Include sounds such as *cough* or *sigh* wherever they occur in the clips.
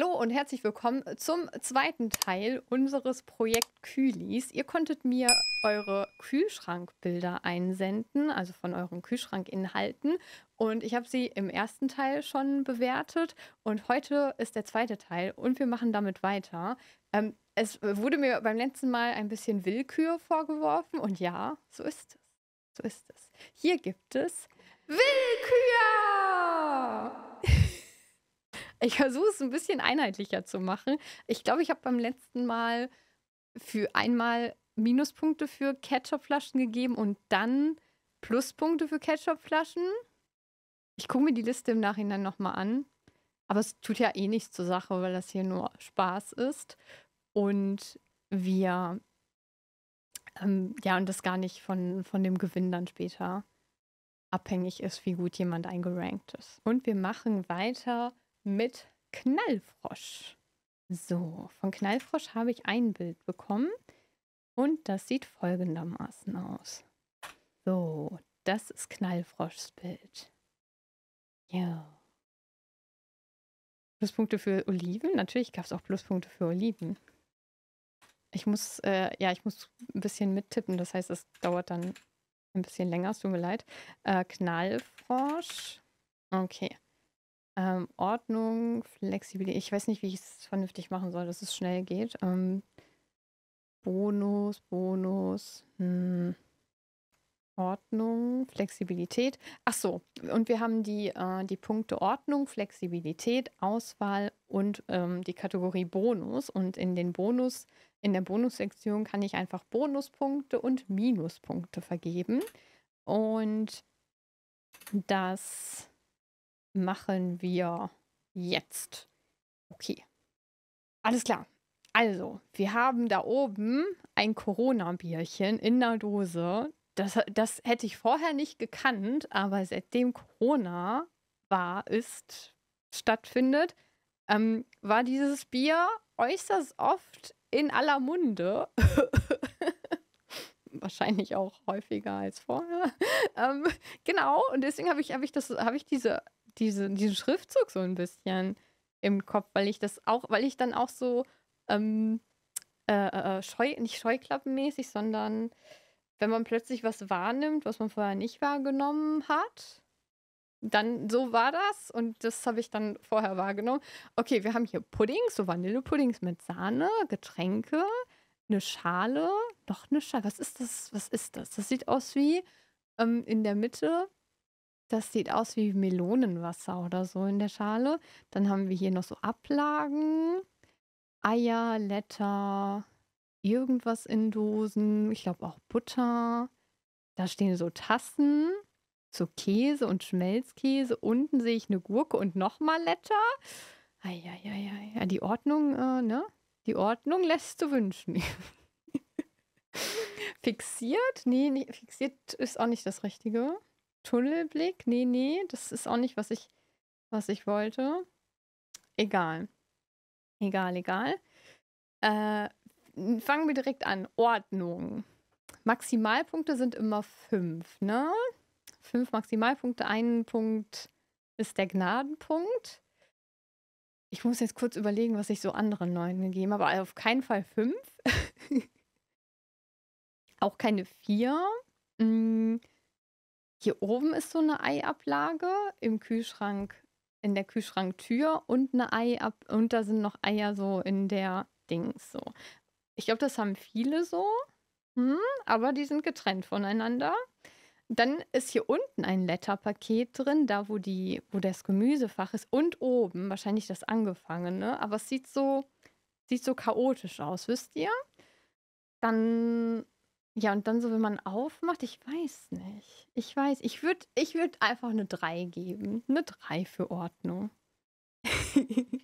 Hallo und herzlich willkommen zum zweiten Teil unseres Projekt Kühlis. Ihr konntet mir eure Kühlschrankbilder einsenden, also von euren Kühlschrankinhalten. Und ich habe sie im ersten Teil schon bewertet. Und heute ist der zweite Teil und wir machen damit weiter. Ähm, es wurde mir beim letzten Mal ein bisschen Willkür vorgeworfen. Und ja, so ist es. So ist es. Hier gibt es Willkür! Ich versuche es ein bisschen einheitlicher zu machen. Ich glaube, ich habe beim letzten Mal für einmal Minuspunkte für Ketchupflaschen gegeben und dann Pluspunkte für Ketchupflaschen. Ich gucke mir die Liste im Nachhinein nochmal an. Aber es tut ja eh nichts zur Sache, weil das hier nur Spaß ist. Und wir, ähm, ja, und das gar nicht von, von dem Gewinn dann später abhängig ist, wie gut jemand eingerankt ist. Und wir machen weiter mit Knallfrosch. So, von Knallfrosch habe ich ein Bild bekommen und das sieht folgendermaßen aus. So, das ist Knallfroschs Bild. Ja. Pluspunkte für Oliven? Natürlich gab es auch Pluspunkte für Oliven. Ich muss, äh, ja, ich muss ein bisschen mittippen, das heißt, es dauert dann ein bisschen länger, es tut mir leid. Äh, Knallfrosch. Okay. Ähm, Ordnung, Flexibilität. Ich weiß nicht, wie ich es vernünftig machen soll, dass es schnell geht. Ähm, Bonus, Bonus. Hm. Ordnung, Flexibilität. Ach so, und wir haben die, äh, die Punkte Ordnung, Flexibilität, Auswahl und ähm, die Kategorie Bonus. Und in den Bonus, in der Bonussektion kann ich einfach Bonuspunkte und Minuspunkte vergeben. Und das machen wir jetzt. Okay. Alles klar. Also, wir haben da oben ein Corona-Bierchen in der Dose. Das, das hätte ich vorher nicht gekannt, aber seitdem Corona war, ist, stattfindet, ähm, war dieses Bier äußerst oft in aller Munde. *laughs* Wahrscheinlich auch häufiger als vorher. *laughs* ähm, genau, und deswegen habe ich, hab ich, hab ich diese diese, diesen Schriftzug so ein bisschen im Kopf, weil ich das auch, weil ich dann auch so ähm, äh, äh, äh, scheu, nicht scheuklappenmäßig, sondern wenn man plötzlich was wahrnimmt, was man vorher nicht wahrgenommen hat, dann so war das und das habe ich dann vorher wahrgenommen. Okay, wir haben hier Puddings, so Vanillepuddings mit Sahne, Getränke, eine Schale, noch eine Schale. Was ist das? Was ist das? Das sieht aus wie ähm, in der Mitte das sieht aus wie Melonenwasser oder so in der Schale. Dann haben wir hier noch so Ablagen, Eier, Letter, irgendwas in Dosen. Ich glaube auch Butter. Da stehen so Tassen zu so Käse und Schmelzkäse. Unten sehe ich eine Gurke und nochmal Letter. Eieieiei. ja, die Ordnung, äh, ne? Die Ordnung lässt zu wünschen. *laughs* fixiert? Nee, nee, fixiert ist auch nicht das Richtige. Tunnelblick. Nee, nee, das ist auch nicht, was ich, was ich wollte. Egal. Egal, egal. Äh, fangen wir direkt an. Ordnung. Maximalpunkte sind immer fünf, ne? Fünf Maximalpunkte, ein Punkt ist der Gnadenpunkt. Ich muss jetzt kurz überlegen, was ich so anderen neuen gegeben habe, aber auf keinen Fall fünf. *laughs* Auch keine vier. Hm, hier oben ist so eine Eiablage im Kühlschrank, in der Kühlschranktür und eine Eiab und da sind noch Eier so in der Dings so. Ich glaube, das haben viele so, hm, aber die sind getrennt voneinander. Dann ist hier unten ein Letterpaket drin, da wo die, wo das Gemüsefach ist und oben wahrscheinlich das angefangene, aber es sieht so sieht so chaotisch aus, wisst ihr? Dann ja, und dann so, wenn man aufmacht, ich weiß nicht. Ich weiß, ich würde ich würd einfach eine 3 geben. Eine 3 für Ordnung. *laughs*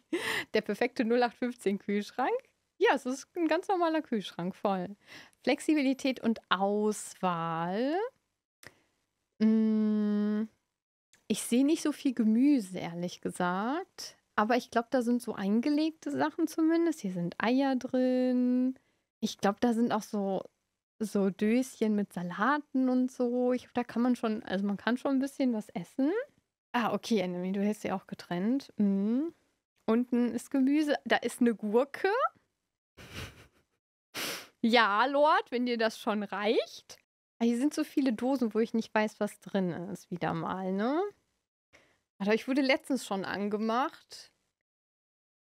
Der perfekte 0815 Kühlschrank. Ja, es ist ein ganz normaler Kühlschrank voll. Flexibilität und Auswahl. Mm, ich sehe nicht so viel Gemüse, ehrlich gesagt. Aber ich glaube, da sind so eingelegte Sachen zumindest. Hier sind Eier drin. Ich glaube, da sind auch so so Döschen mit Salaten und so. Ich glaube, da kann man schon, also man kann schon ein bisschen was essen. Ah, okay, Enemy, du hast sie auch getrennt. Mhm. Unten ist Gemüse. Da ist eine Gurke. Ja, Lord, wenn dir das schon reicht. Ah, hier sind so viele Dosen, wo ich nicht weiß, was drin ist, wieder mal, ne? Aber ich wurde letztens schon angemacht,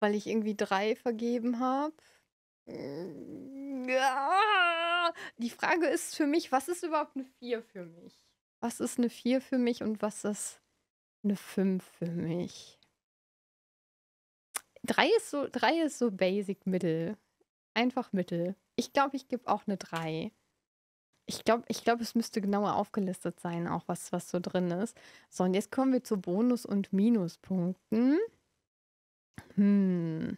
weil ich irgendwie drei vergeben habe. Äh, die Frage ist für mich, was ist überhaupt eine 4 für mich? Was ist eine 4 für mich und was ist eine 5 für mich? 3 ist so, 3 ist so basic mittel. Einfach mittel. Ich glaube, ich gebe auch eine 3. Ich glaube, ich glaub, es müsste genauer aufgelistet sein, auch was, was so drin ist. So, und jetzt kommen wir zu Bonus- und Minuspunkten. Hm.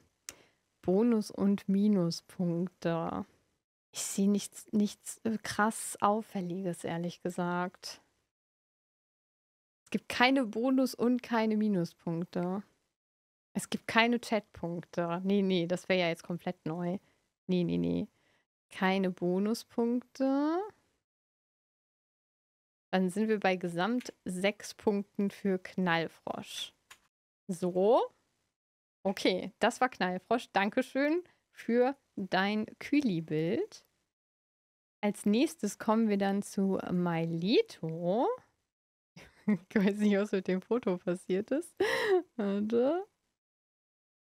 Bonus- und Minuspunkte. Ich sehe nichts, nichts äh, krass Auffälliges, ehrlich gesagt. Es gibt keine Bonus- und keine Minuspunkte. Es gibt keine Chatpunkte. Nee, nee, das wäre ja jetzt komplett neu. Nee, nee, nee. Keine Bonuspunkte. Dann sind wir bei Gesamt sechs Punkten für Knallfrosch. So. Okay, das war Knallfrosch. Dankeschön für dein Kühli-Bild. Als nächstes kommen wir dann zu Mailito. Ich weiß nicht, was mit dem Foto passiert ist. Warte.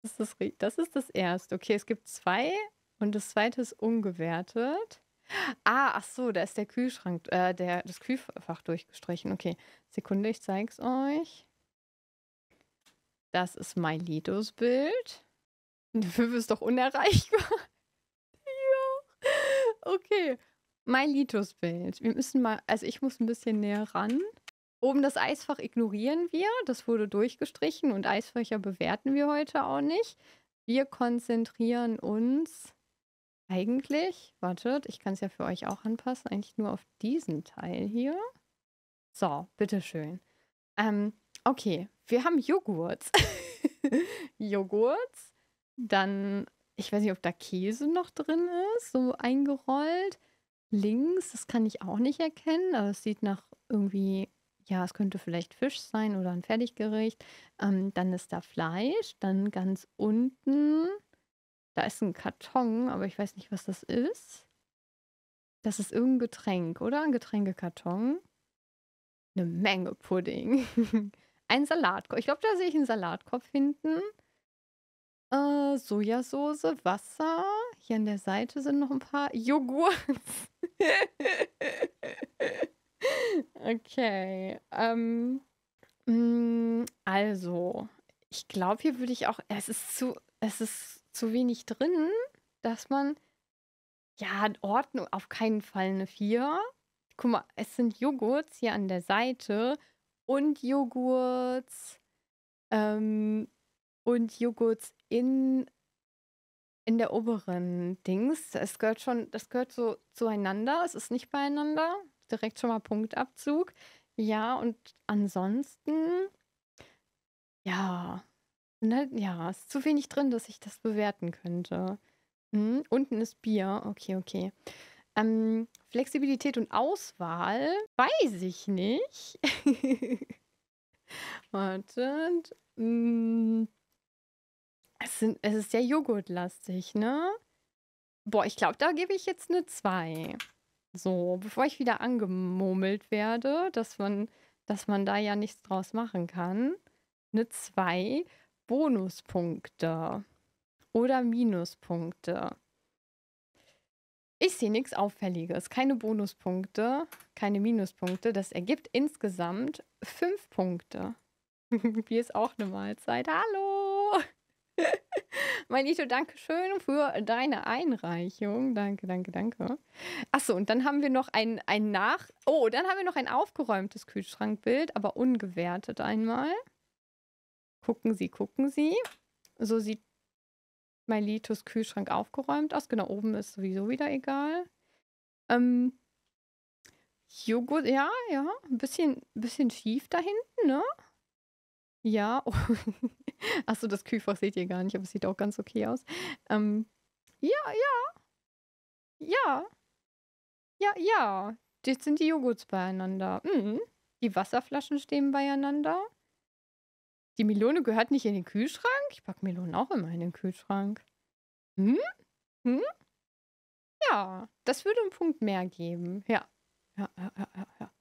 Das ist das, ist das erste. Okay, es gibt zwei und das zweite ist ungewertet. Ah, ach so, da ist der Kühlschrank, äh, der, das Kühlfach durchgestrichen. Okay, Sekunde, ich zeig's euch. Das ist Miletos Bild. *laughs* Eine 5 ist doch unerreichbar. *laughs* ja. Okay. Miletos Bild. Wir müssen mal, also ich muss ein bisschen näher ran. Oben das Eisfach ignorieren wir. Das wurde durchgestrichen und Eisfächer bewerten wir heute auch nicht. Wir konzentrieren uns eigentlich, wartet, ich kann es ja für euch auch anpassen, eigentlich nur auf diesen Teil hier. So, bitteschön. Ähm, Okay, wir haben Joghurt. *laughs* Joghurt, dann, ich weiß nicht, ob da Käse noch drin ist, so eingerollt. Links, das kann ich auch nicht erkennen, aber es sieht nach irgendwie, ja, es könnte vielleicht Fisch sein oder ein Fertiggericht. Ähm, dann ist da Fleisch, dann ganz unten, da ist ein Karton, aber ich weiß nicht, was das ist. Das ist irgendein Getränk, oder? Ein Getränkekarton. Eine Menge Pudding. *laughs* Ein Salatkorb. Ich glaube, da sehe ich einen Salatkorb hinten. Äh, Sojasauce, Wasser. Hier an der Seite sind noch ein paar Joghurt. *laughs* okay. Ähm, mh, mm, also, ich glaube, hier würde ich auch. Es ist zu, es ist zu wenig drin, dass man. Ja, Ordnung, auf keinen Fall eine 4. Guck mal, es sind Joghurts hier an der Seite und Joghurts ähm, und Joghurts in, in der oberen Dings. Es gehört schon, das gehört so zueinander. Es ist nicht beieinander. Direkt schon mal Punktabzug. Ja, und ansonsten, ja, ne, ja, ist zu wenig drin, dass ich das bewerten könnte. Hm, unten ist Bier. Okay, okay. Ähm, Flexibilität und Auswahl weiß ich nicht. *laughs* Wartet. Hm. Es, sind, es ist sehr joghurtlastig, ne? Boah, ich glaube, da gebe ich jetzt eine 2. So, bevor ich wieder angemurmelt werde, dass man, dass man da ja nichts draus machen kann. Eine 2 Bonuspunkte oder Minuspunkte. Ich sehe nichts Auffälliges, keine Bonuspunkte, keine Minuspunkte. Das ergibt insgesamt fünf Punkte. Wie *laughs* es auch eine Mahlzeit. Hallo! *laughs* mein Ito, danke schön für deine Einreichung. Danke, danke, danke. Achso, und dann haben wir noch ein, ein Nach... Oh, dann haben wir noch ein aufgeräumtes Kühlschrankbild, aber ungewertet einmal. Gucken Sie, gucken Sie. So sieht mein Melitos Kühlschrank aufgeräumt aus. Genau, oben ist sowieso wieder egal. Ähm, Joghurt, ja, ja, ein bisschen, bisschen schief da hinten, ne? Ja. Oh. *laughs* Achso, das Kühlfach seht ihr gar nicht, aber es sieht auch ganz okay aus. Ähm, ja, ja. Ja. Ja, ja. Jetzt sind die Joghurts beieinander. Mhm. Die Wasserflaschen stehen beieinander. Die Melone gehört nicht in den Kühlschrank? Ich packe Melonen auch immer in den Kühlschrank. Hm? Hm? Ja, das würde einen Punkt mehr geben. Ja. Ja, ja, ja, ja, ja.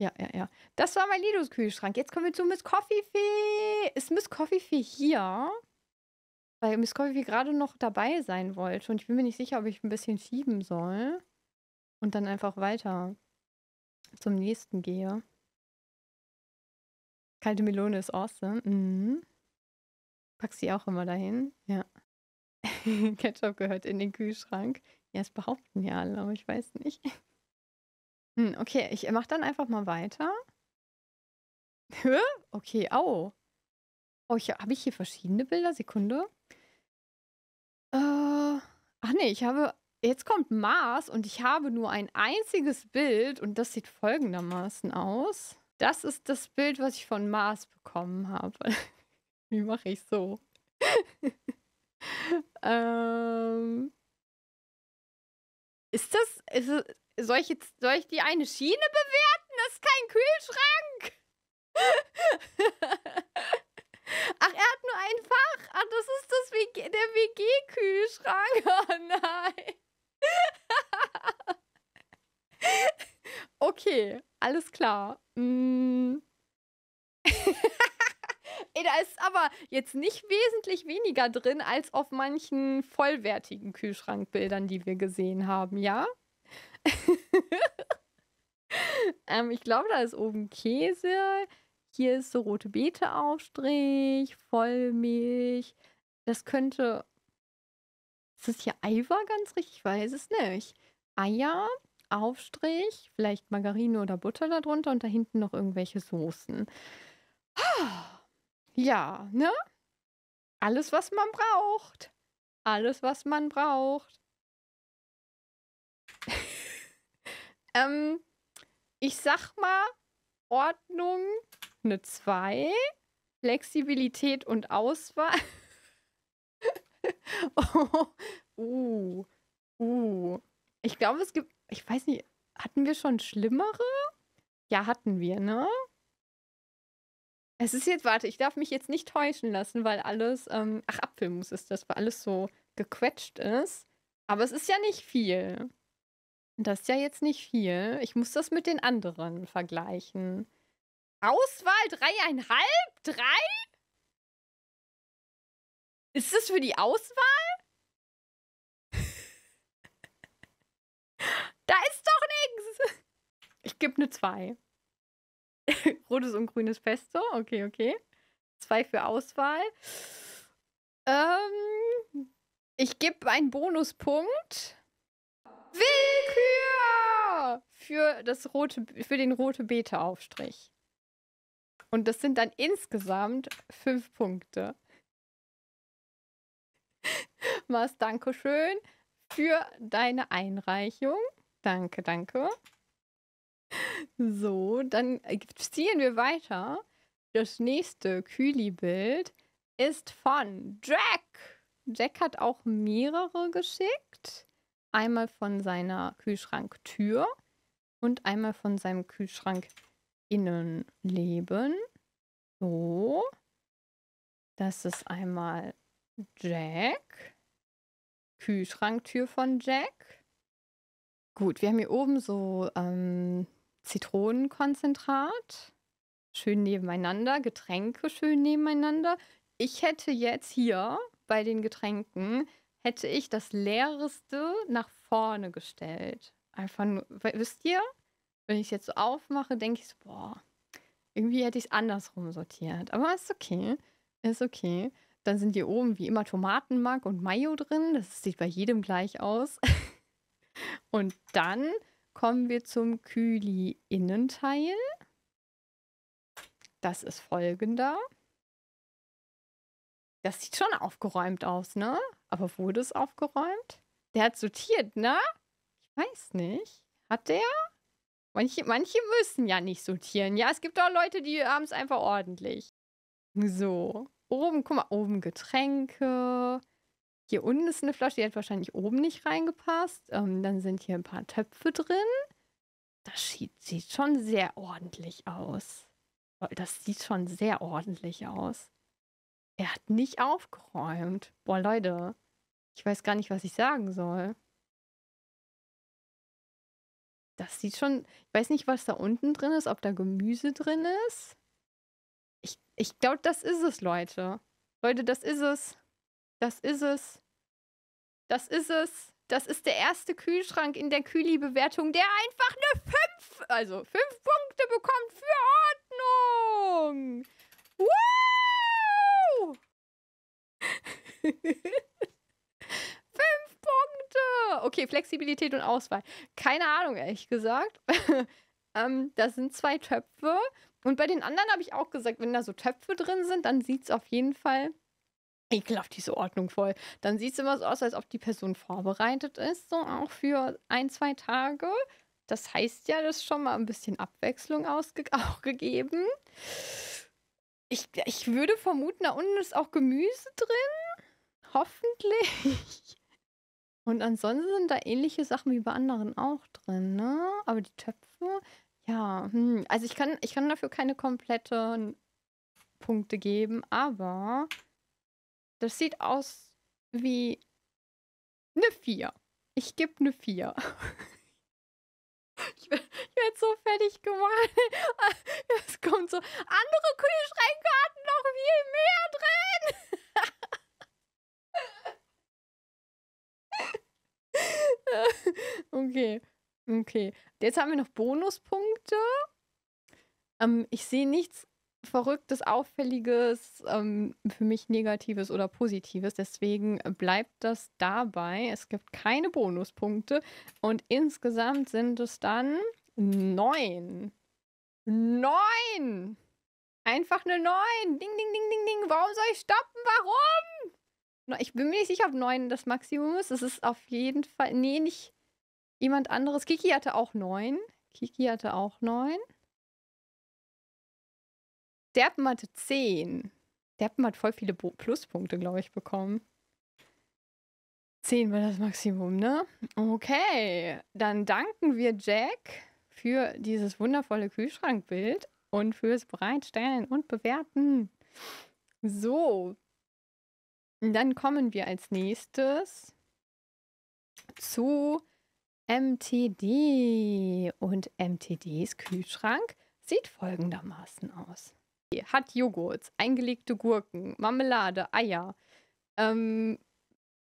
Ja, ja, ja. Das war mein Lidos Kühlschrank. Jetzt kommen wir zu Miss Coffee Fee. Ist Miss Coffee Fee hier? Weil Miss Coffee Fee gerade noch dabei sein wollte. Und ich bin mir nicht sicher, ob ich ein bisschen schieben soll. Und dann einfach weiter zum nächsten gehe. Kalte Melone ist awesome. Mhm. Packst sie auch immer dahin? Ja. *laughs* Ketchup gehört in den Kühlschrank. Ja, es behaupten ja alle, aber ich weiß nicht. *laughs* Hm, okay, ich mache dann einfach mal weiter. Hä? Okay, au. Oh, habe ich hier verschiedene Bilder? Sekunde. Äh, ach nee, ich habe. Jetzt kommt Mars und ich habe nur ein einziges Bild und das sieht folgendermaßen aus. Das ist das Bild, was ich von Mars bekommen habe. *laughs* Wie mache ich so? *laughs* ähm, ist das. Ist, soll, ich jetzt, soll ich die eine Schiene bewerten? Das ist kein Kühlschrank! *laughs* Ach, er hat nur ein Fach. Ach, das ist das WG, der WG-Kühlschrank. Oh nein. Okay, alles klar. Mm. *laughs* Ey, da ist aber jetzt nicht wesentlich weniger drin als auf manchen vollwertigen Kühlschrankbildern, die wir gesehen haben, ja? *laughs* ähm, ich glaube, da ist oben Käse. Hier ist so rote Beete-Aufstrich, Vollmilch. Das könnte. Ist das hier Eiweiß ganz richtig? Ich weiß es nicht. Eier, Aufstrich, vielleicht Margarine oder Butter darunter und da hinten noch irgendwelche Soßen. Ah, ja, ne? Alles, was man braucht. Alles, was man braucht. *laughs* ähm, ich sag mal, Ordnung eine 2, Flexibilität und Auswahl. *laughs* oh, uh, uh. Ich glaube, es gibt ich weiß nicht, hatten wir schon schlimmere? Ja, hatten wir, ne? Es ist jetzt, warte, ich darf mich jetzt nicht täuschen lassen, weil alles, ähm, ach, Apfelmus ist das, weil alles so gequetscht ist. Aber es ist ja nicht viel. Das ist ja jetzt nicht viel. Ich muss das mit den anderen vergleichen. Auswahl dreieinhalb? Drei? Ist das für die Auswahl? Es eine 2. Rotes und grünes Pesto. Okay, okay. Zwei für Auswahl. Ähm, ich gebe einen Bonuspunkt. Willkür! Für, das rote, für den rote Beta-Aufstrich. Und das sind dann insgesamt fünf Punkte. *laughs* Mars, danke schön für deine Einreichung. Danke, danke. So, dann ziehen wir weiter. Das nächste Kühli-Bild ist von Jack. Jack hat auch mehrere geschickt. Einmal von seiner Kühlschranktür und einmal von seinem Kühlschrankinnenleben. So. Das ist einmal Jack. Kühlschranktür von Jack. Gut, wir haben hier oben so ähm, Zitronenkonzentrat, schön nebeneinander, Getränke schön nebeneinander. Ich hätte jetzt hier bei den Getränken, hätte ich das Leereste nach vorne gestellt. Einfach nur, wisst ihr, wenn ich es jetzt so aufmache, denke ich so, boah, irgendwie hätte ich es andersrum sortiert. Aber ist okay, ist okay. Dann sind hier oben wie immer Tomatenmark und Mayo drin. Das sieht bei jedem gleich aus. *laughs* und dann kommen wir zum Kühli-Innenteil. Das ist folgender. Das sieht schon aufgeräumt aus, ne? Aber wurde es aufgeräumt? Der hat sortiert, ne? Ich weiß nicht. Hat der? Manche, manche müssen ja nicht sortieren. Ja, es gibt auch Leute, die haben es einfach ordentlich. So. Oben, guck mal, oben Getränke. Hier unten ist eine Flasche, die hat wahrscheinlich oben nicht reingepasst. Ähm, dann sind hier ein paar Töpfe drin. Das sieht, sieht schon sehr ordentlich aus. Das sieht schon sehr ordentlich aus. Er hat nicht aufgeräumt. Boah, Leute, ich weiß gar nicht, was ich sagen soll. Das sieht schon. Ich weiß nicht, was da unten drin ist, ob da Gemüse drin ist. Ich, ich glaube, das ist es, Leute. Leute, das ist es. Das ist es. Das ist es. Das ist der erste Kühlschrank in der Kühli-Bewertung, der einfach eine 5, also 5 Punkte bekommt für Ordnung. Wow! 5 *laughs* Punkte! Okay, Flexibilität und Auswahl. Keine Ahnung, ehrlich gesagt. *laughs* ähm, das sind zwei Töpfe. Und bei den anderen habe ich auch gesagt, wenn da so Töpfe drin sind, dann sieht es auf jeden Fall ekelhaft diese Ordnung voll. Dann sieht es immer so aus, als ob die Person vorbereitet ist, so auch für ein, zwei Tage. Das heißt ja, das ist schon mal ein bisschen Abwechslung *laughs* auch gegeben. Ich, ich würde vermuten, da unten ist auch Gemüse drin. Hoffentlich. Und ansonsten sind da ähnliche Sachen wie bei anderen auch drin, ne? Aber die Töpfe, ja. Hm. Also ich kann, ich kann dafür keine kompletten Punkte geben, aber das sieht aus wie eine 4. Ich gebe eine 4. Ich, werde so fertig gemacht. *laughs* Es kommt so, andere Kühlschränke hatten noch viel mehr drin. *laughs* okay, okay. Jetzt haben wir noch Bonuspunkte. Ähm, ich sehe nichts Verrücktes, Auffälliges, ähm, für mich Negatives oder Positives. Deswegen bleibt das dabei. Es gibt keine Bonuspunkte. Und insgesamt sind es dann neun. Neun! Einfach eine neun! Ding, ding, ding, ding, ding. Warum soll ich stoppen? Warum? Ich bin mir nicht sicher, ob neun das Maximum ist. Es ist auf jeden Fall. Nee, nicht jemand anderes. Kiki hatte auch neun. Kiki hatte auch neun. Derpen hat 10. Derpen hat voll viele Bo Pluspunkte, glaube ich, bekommen. 10 war das Maximum, ne? Okay, dann danken wir Jack für dieses wundervolle Kühlschrankbild und fürs Bereitstellen und Bewerten. So, dann kommen wir als nächstes zu MTD. Und MTDs Kühlschrank sieht folgendermaßen aus hat Joghurt, eingelegte Gurken, Marmelade, Eier. Ähm,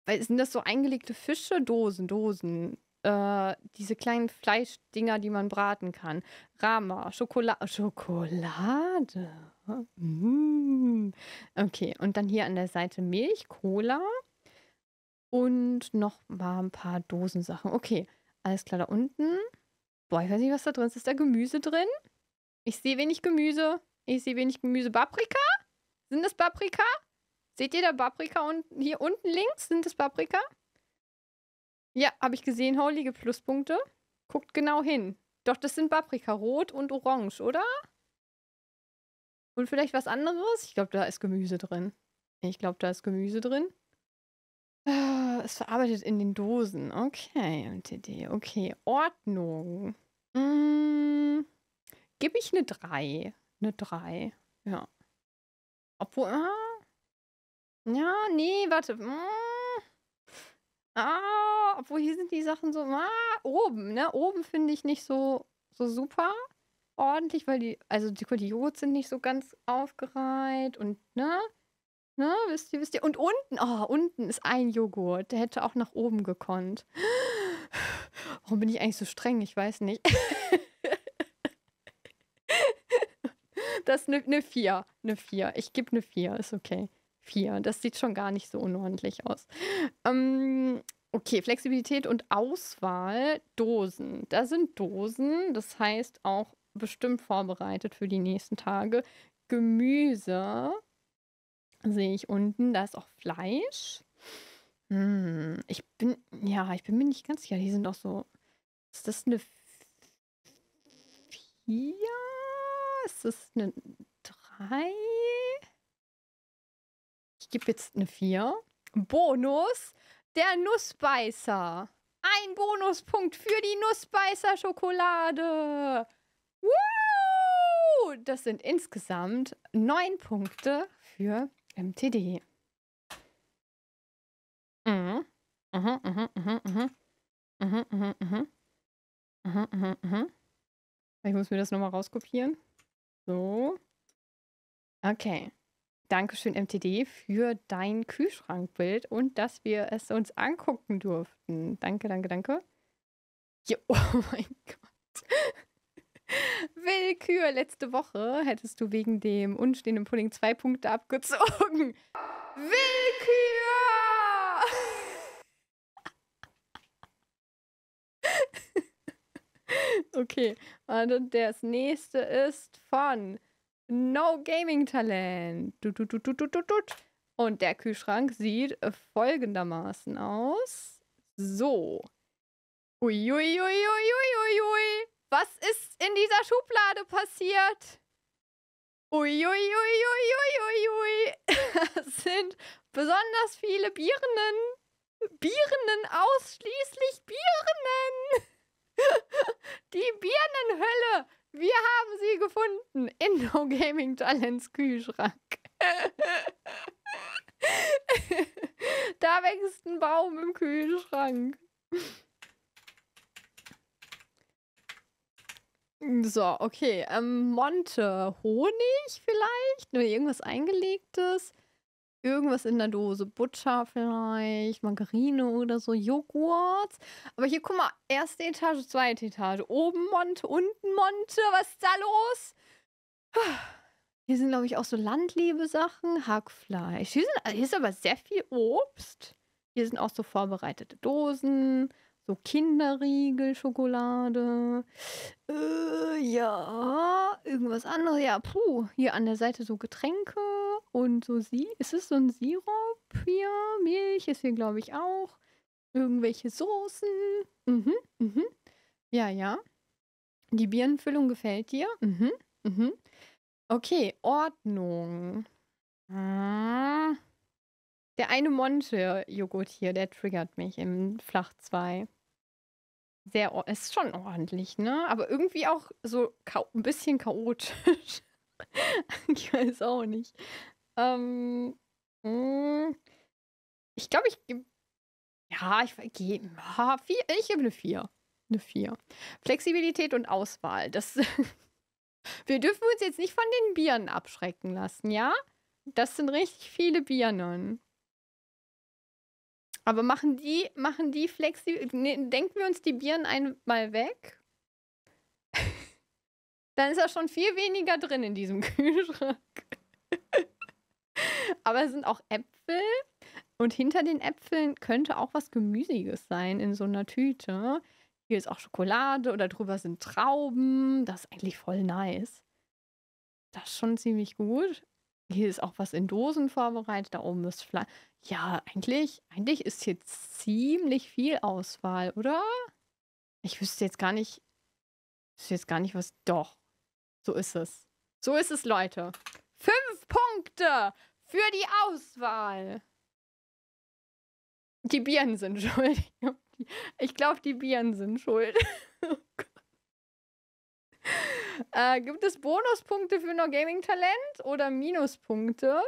sind das so eingelegte Fische? Dosen, Dosen. Äh, diese kleinen Fleischdinger, die man braten kann. Rama, Schokola Schokolade. Mmh. Okay, und dann hier an der Seite Milch, Cola und noch mal ein paar Dosensachen. Okay, alles klar da unten. Boah, ich weiß nicht, was da drin ist. Ist da Gemüse drin? Ich sehe wenig Gemüse. Ich sehe wenig Gemüse. Paprika? Sind das Paprika? Seht ihr da Paprika und hier unten links? Sind das Paprika? Ja, habe ich gesehen. Haulige Pluspunkte. Guckt genau hin. Doch, das sind Paprika. Rot und orange, oder? Und vielleicht was anderes? Ich glaube, da ist Gemüse drin. Ich glaube, da ist Gemüse drin. Ah, es verarbeitet in den Dosen. Okay, MTD. Okay, Ordnung. Mmh, Gib ich eine 3 eine 3. Ja. Obwohl. Äh, ja, nee, warte. Mm. Ah, obwohl hier sind die Sachen so ah, oben, ne? Oben finde ich nicht so, so super ordentlich, weil die, also die, die sind nicht so ganz aufgereiht und, ne? Ne, wisst ihr, wisst ihr? Und unten, oh, unten ist ein Joghurt. Der hätte auch nach oben gekonnt. Warum bin ich eigentlich so streng? Ich weiß nicht. *laughs* das ist eine ne 4. Eine 4. Ich gebe eine 4, ist okay. 4. Das sieht schon gar nicht so unordentlich aus. Ähm, okay, Flexibilität und Auswahl. Dosen. Da sind Dosen, das heißt auch bestimmt vorbereitet für die nächsten Tage. Gemüse sehe ich unten. Da ist auch Fleisch. Hm, ich bin, ja, ich bin mir nicht ganz sicher. Die sind auch so. Ist das eine 4? Ist das eine 3? Ich gebe jetzt eine 4. Bonus, der Nussbeißer. Ein Bonuspunkt für die Nussbeißer-Schokolade. Woo! Das sind insgesamt 9 Punkte für MTD. Ich muss mir das nochmal rauskopieren. So. Okay. Dankeschön, MTD, für dein Kühlschrankbild und dass wir es uns angucken durften. Danke, danke, danke. Jo, *laughs* oh mein Gott. Willkür, letzte Woche hättest du wegen dem unstehenden Pudding zwei Punkte abgezogen. Willkür! Okay. Und also das nächste ist von No Gaming Talent. Und der Kühlschrank sieht folgendermaßen aus. So. Uiuiuiuiuiuiui. Was ist in dieser Schublade passiert? Uiuiuiuiuiui. *laughs* Es sind besonders viele Birnen. Birnen, ausschließlich Birnen. *laughs* Die Birnenhölle! Wir haben sie gefunden in No Gaming Talents Kühlschrank. *laughs* da wächst ein Baum im Kühlschrank. So, okay. Ähm, Monte. Honig vielleicht? Nur irgendwas Eingelegtes irgendwas in der Dose. Butter vielleicht, Margarine oder so, Joghurt. Aber hier, guck mal, erste Etage, zweite Etage. Oben Monte, unten Monte. Was ist da los? Hier sind, glaube ich, auch so Landliebe-Sachen. Hackfleisch. Hier, sind, hier ist aber sehr viel Obst. Hier sind auch so vorbereitete Dosen. So Kinderriegel, Schokolade. Äh, ja, irgendwas anderes. Ja, puh. Hier an der Seite so Getränke und so sie. Ist es so ein Sirup hier? Milch ist hier, glaube ich, auch. Irgendwelche Soßen. Mhm, mhm. Ja, ja. Die Birnenfüllung gefällt dir. Mhm, mhm. Okay, Ordnung. Ah. Der eine Monte-Joghurt hier, der triggert mich im Flach 2 sehr, ist schon ordentlich, ne? Aber irgendwie auch so ein bisschen chaotisch. *laughs* ich weiß auch nicht. Ähm, hm. ich glaube, ich gebe. Ja, ich gebe. Ich gebe eine 4. Eine 4. Flexibilität und Auswahl. Das. *laughs* Wir dürfen uns jetzt nicht von den Birnen abschrecken lassen, ja? Das sind richtig viele Birnen. Aber machen die, machen die flexibel. Ne, denken wir uns die Birnen einmal weg, *laughs* dann ist da schon viel weniger drin in diesem *laughs* Kühlschrank. *laughs* Aber es sind auch Äpfel. Und hinter den Äpfeln könnte auch was Gemüsiges sein in so einer Tüte. Hier ist auch Schokolade oder drüber sind Trauben. Das ist eigentlich voll nice. Das ist schon ziemlich gut. Hier ist auch was in Dosen vorbereitet. Da oben ist Fleisch. Ja, eigentlich, eigentlich ist hier ziemlich viel Auswahl, oder? Ich wüsste jetzt gar nicht. Wüsste jetzt gar nicht, was. Doch. So ist es. So ist es, Leute. Fünf Punkte für die Auswahl. Die Bieren *laughs* sind schuld. Ich glaube, *laughs* die Bieren sind schuld. Oh Gott. Äh, gibt es Bonuspunkte für No Gaming Talent oder Minuspunkte?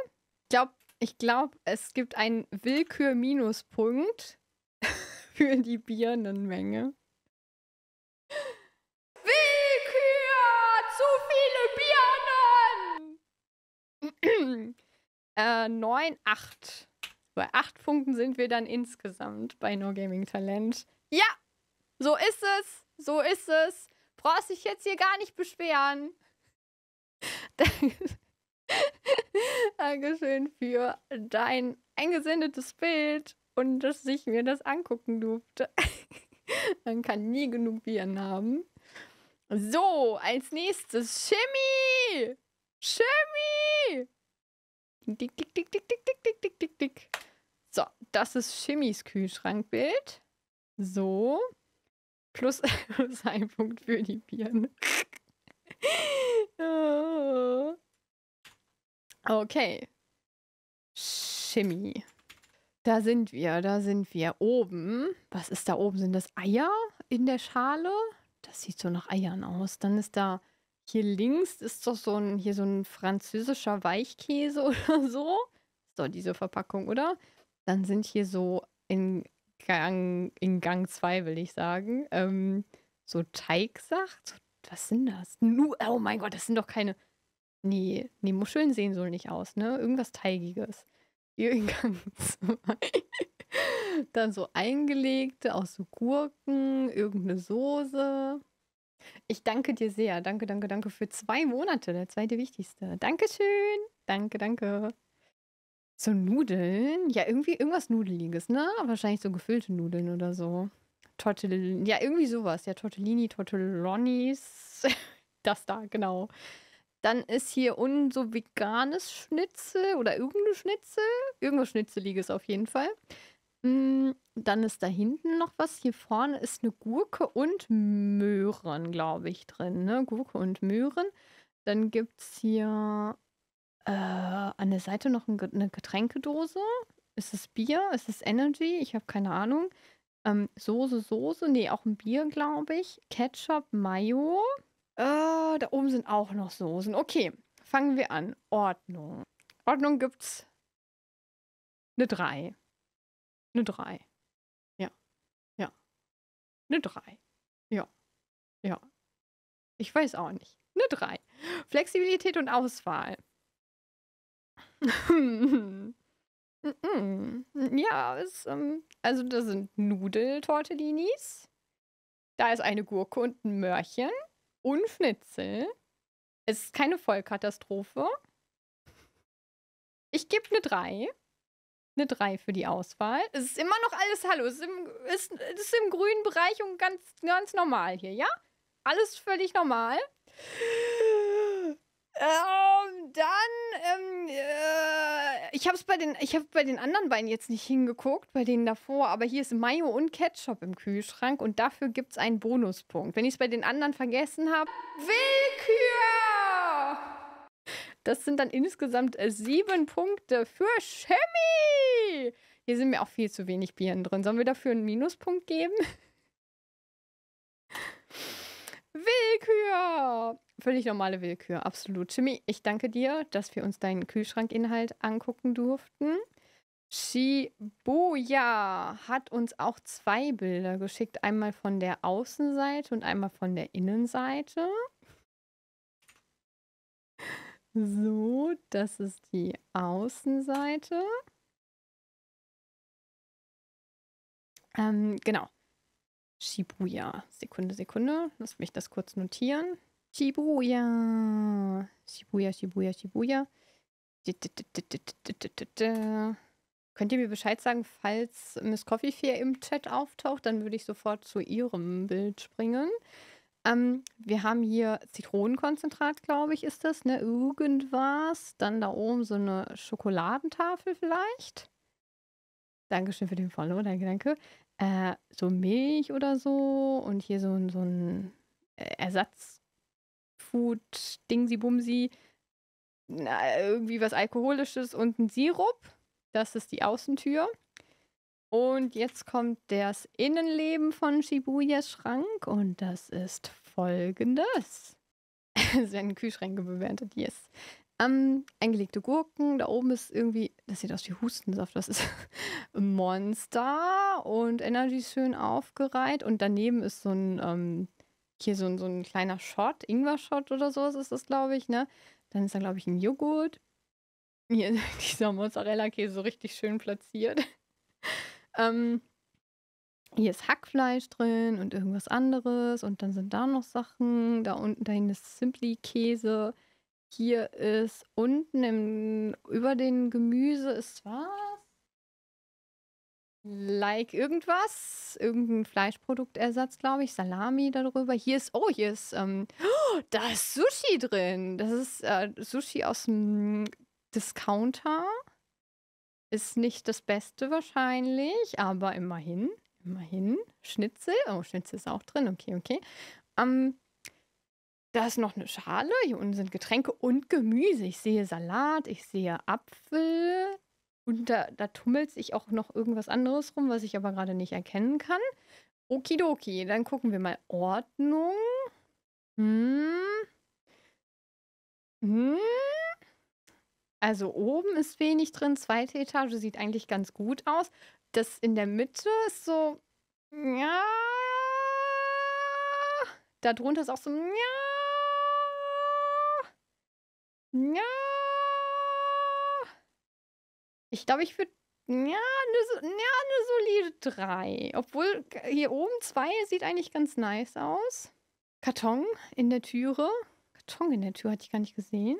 Ich glaube, ich glaub, es gibt einen Willkür-Minuspunkt *laughs* für die Birnenmenge. Willkür! Zu viele Birnen! *clears throat* äh, 9, 8. Bei 8 Punkten sind wir dann insgesamt bei No Gaming Talent. Ja, so ist es. So ist es brauchst dich jetzt hier gar nicht beschweren. *laughs* Dankeschön für dein eingesendetes Bild und dass ich mir das angucken durfte. *laughs* Man kann nie genug Bieren haben. So, als nächstes Shimmy! Shimmy! Dick, dick, dick, dick, dick, dick, dick, dick, dick, dick. So, das ist Shimmys Kühlschrankbild. So. Plus *laughs* ein Punkt für die Birne. *laughs* okay. Chemie. Da sind wir, da sind wir. Oben. Was ist da oben? Sind das Eier in der Schale? Das sieht so nach Eiern aus. Dann ist da hier links ist doch so ein hier so ein französischer Weichkäse *laughs* oder so. Ist doch diese Verpackung, oder? Dann sind hier so in Gang, in Gang 2, will ich sagen, ähm, so Teig sagt. Was sind das? Nu oh mein Gott, das sind doch keine. Nee, nee, Muscheln sehen so nicht aus, ne? Irgendwas Teigiges. In Gang 2. *laughs* Dann so eingelegte aus so Gurken, irgendeine Soße. Ich danke dir sehr. Danke, danke, danke für zwei Monate. Der zweite wichtigste. Dankeschön. Danke, danke. So Nudeln? Ja, irgendwie irgendwas Nudeliges, ne? Wahrscheinlich so gefüllte Nudeln oder so. Tortellini, ja, irgendwie sowas. Ja, Tortellini, Tortellonis. *laughs* das da, genau. Dann ist hier unten so veganes Schnitzel oder irgendeine Schnitzel. Irgendwas Schnitzeliges auf jeden Fall. Mm, dann ist da hinten noch was. Hier vorne ist eine Gurke und Möhren, glaube ich, drin. Ne? Gurke und Möhren. Dann gibt es hier äh, an der Seite noch ein, eine Getränkedose. Ist es Bier? Ist es Energy? Ich habe keine Ahnung. Ähm, Soße, Soße. Nee, auch ein Bier, glaube ich. Ketchup, Mayo. Äh, da oben sind auch noch Soßen. Okay, fangen wir an. Ordnung. Ordnung gibt's eine 3. Eine 3. Ja. Ja. Eine 3. Ja. Ja. Ich weiß auch nicht. Eine 3. Flexibilität und Auswahl ja, es, ähm, also da sind Nudeltortellinis. Da ist eine Gurke und ein Mörchen. und Schnitzel. Es ist keine Vollkatastrophe. Ich gebe eine 3. Eine 3 für die Auswahl. Es ist immer noch alles Hallo. Es ist im, ist, ist im grünen Bereich und ganz, ganz normal hier, ja? Alles völlig normal. Ähm, dann, ähm, äh, ich habe bei den, ich habe bei den anderen beiden jetzt nicht hingeguckt, bei denen davor, aber hier ist Mayo und Ketchup im Kühlschrank und dafür gibt's einen Bonuspunkt. Wenn ich es bei den anderen vergessen habe, Willkür! Das sind dann insgesamt äh, sieben Punkte für Chemie! Hier sind mir auch viel zu wenig Bieren drin. Sollen wir dafür einen Minuspunkt geben? Willkür. Völlig normale Willkür, absolut. Jimmy, ich danke dir, dass wir uns deinen Kühlschrankinhalt angucken durften. Shibuya hat uns auch zwei Bilder geschickt. Einmal von der Außenseite und einmal von der Innenseite. So, das ist die Außenseite. Ähm, genau. Shibuya. Sekunde, Sekunde. Lass mich das kurz notieren. Shibuya. Shibuya, Shibuya, Shibuya. Könnt ihr mir Bescheid sagen, falls Miss Coffee im Chat auftaucht, dann würde ich sofort zu ihrem Bild springen. Ähm, wir haben hier Zitronenkonzentrat, glaube ich, ist das, ne? Irgendwas. Dann da oben so eine Schokoladentafel vielleicht. Dankeschön für den Follow, danke, danke äh, so Milch oder so und hier so, so ein äh, Ersatzfood, Dingsi Bumsi, na, irgendwie was Alkoholisches und ein Sirup. Das ist die Außentür. Und jetzt kommt das Innenleben von Shibuyas Schrank und das ist folgendes. *laughs* Es werden Kühlschränke bewertet, yes. Ähm, eingelegte Gurken. Da oben ist irgendwie, das sieht aus wie Hustensaft, das ist *laughs* Monster und Energy schön aufgereiht. Und daneben ist so ein, ähm, hier so ein, so ein kleiner Shot, Ingwer-Shot oder sowas ist das, glaube ich, ne? Dann ist da, glaube ich, ein Joghurt. Hier *laughs* dieser Mozzarella-Käse so richtig schön platziert. *laughs* ähm, hier ist Hackfleisch drin und irgendwas anderes. Und dann sind da noch Sachen. Da unten dahin ist Simply Käse. Hier ist unten im, über den Gemüse ist was? Like irgendwas, irgendein Fleischproduktersatz, glaube ich, Salami darüber. Hier ist, oh, hier ist, ähm, oh, *gasps* da ist Sushi drin. Das ist äh, Sushi aus dem Discounter. Ist nicht das Beste wahrscheinlich, aber immerhin, immerhin. Schnitzel, oh, Schnitzel ist auch drin, okay, okay. Ähm, da ist noch eine Schale. Hier unten sind Getränke und Gemüse. Ich sehe Salat, ich sehe Apfel. Und da, da tummelt sich auch noch irgendwas anderes rum, was ich aber gerade nicht erkennen kann. Okidoki, dann gucken wir mal. Ordnung. Hm. Hm. Also oben ist wenig drin. Zweite Etage sieht eigentlich ganz gut aus. Das in der Mitte ist so. Ja. drunter ist auch so. Ja. Ja. Ich glaube, ich würde. Ja, eine, ja, eine solide 3. Obwohl hier oben 2 sieht eigentlich ganz nice aus. Karton in der Türe. Karton in der Tür hatte ich gar nicht gesehen.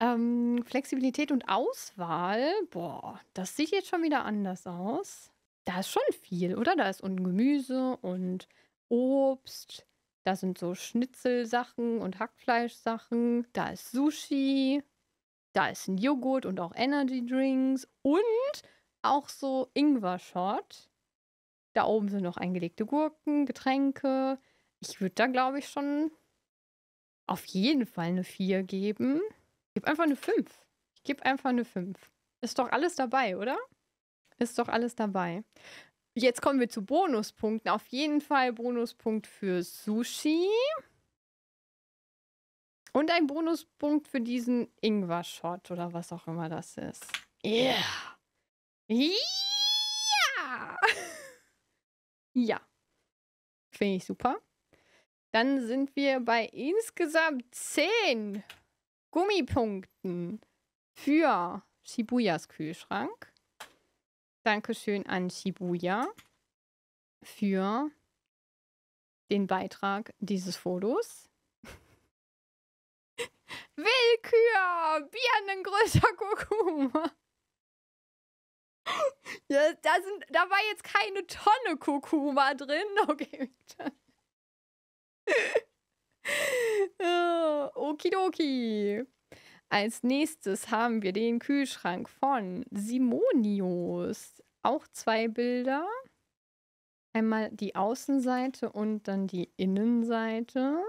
Ähm, Flexibilität und Auswahl. Boah, das sieht jetzt schon wieder anders aus. Da ist schon viel, oder? Da ist unten Gemüse und Obst da sind so Schnitzelsachen und Hackfleischsachen. Da ist Sushi. Da ist ein Joghurt und auch Energy Drinks. Und auch so Ingwer-Shot. Da oben sind noch eingelegte Gurken, Getränke. Ich würde da, glaube ich, schon auf jeden Fall eine 4 geben. Ich gebe einfach eine 5. Ich gebe einfach eine 5. Ist doch alles dabei, oder? Ist doch alles dabei. Jetzt kommen wir zu Bonuspunkten. Auf jeden Fall Bonuspunkt für Sushi. Und ein Bonuspunkt für diesen Ingwer-Shot oder was auch immer das ist. Yeah! Yeah! *laughs* ja. Finde ich super. Dann sind wir bei insgesamt 10 Gummipunkten für Shibuyas Kühlschrank. Dankeschön an Shibuya für den Beitrag dieses Fotos. *laughs* Willkür! Birnengrößer Kurkuma! *laughs* Ja, da, sind, da war jetzt keine Tonne Kurkuma drin. *laughs* Okay. Äh, okidoki. Als nächstes haben wir den Kühlschrank von Simonius. Auch zwei Bilder. Einmal die Außenseite und dann die Innenseite.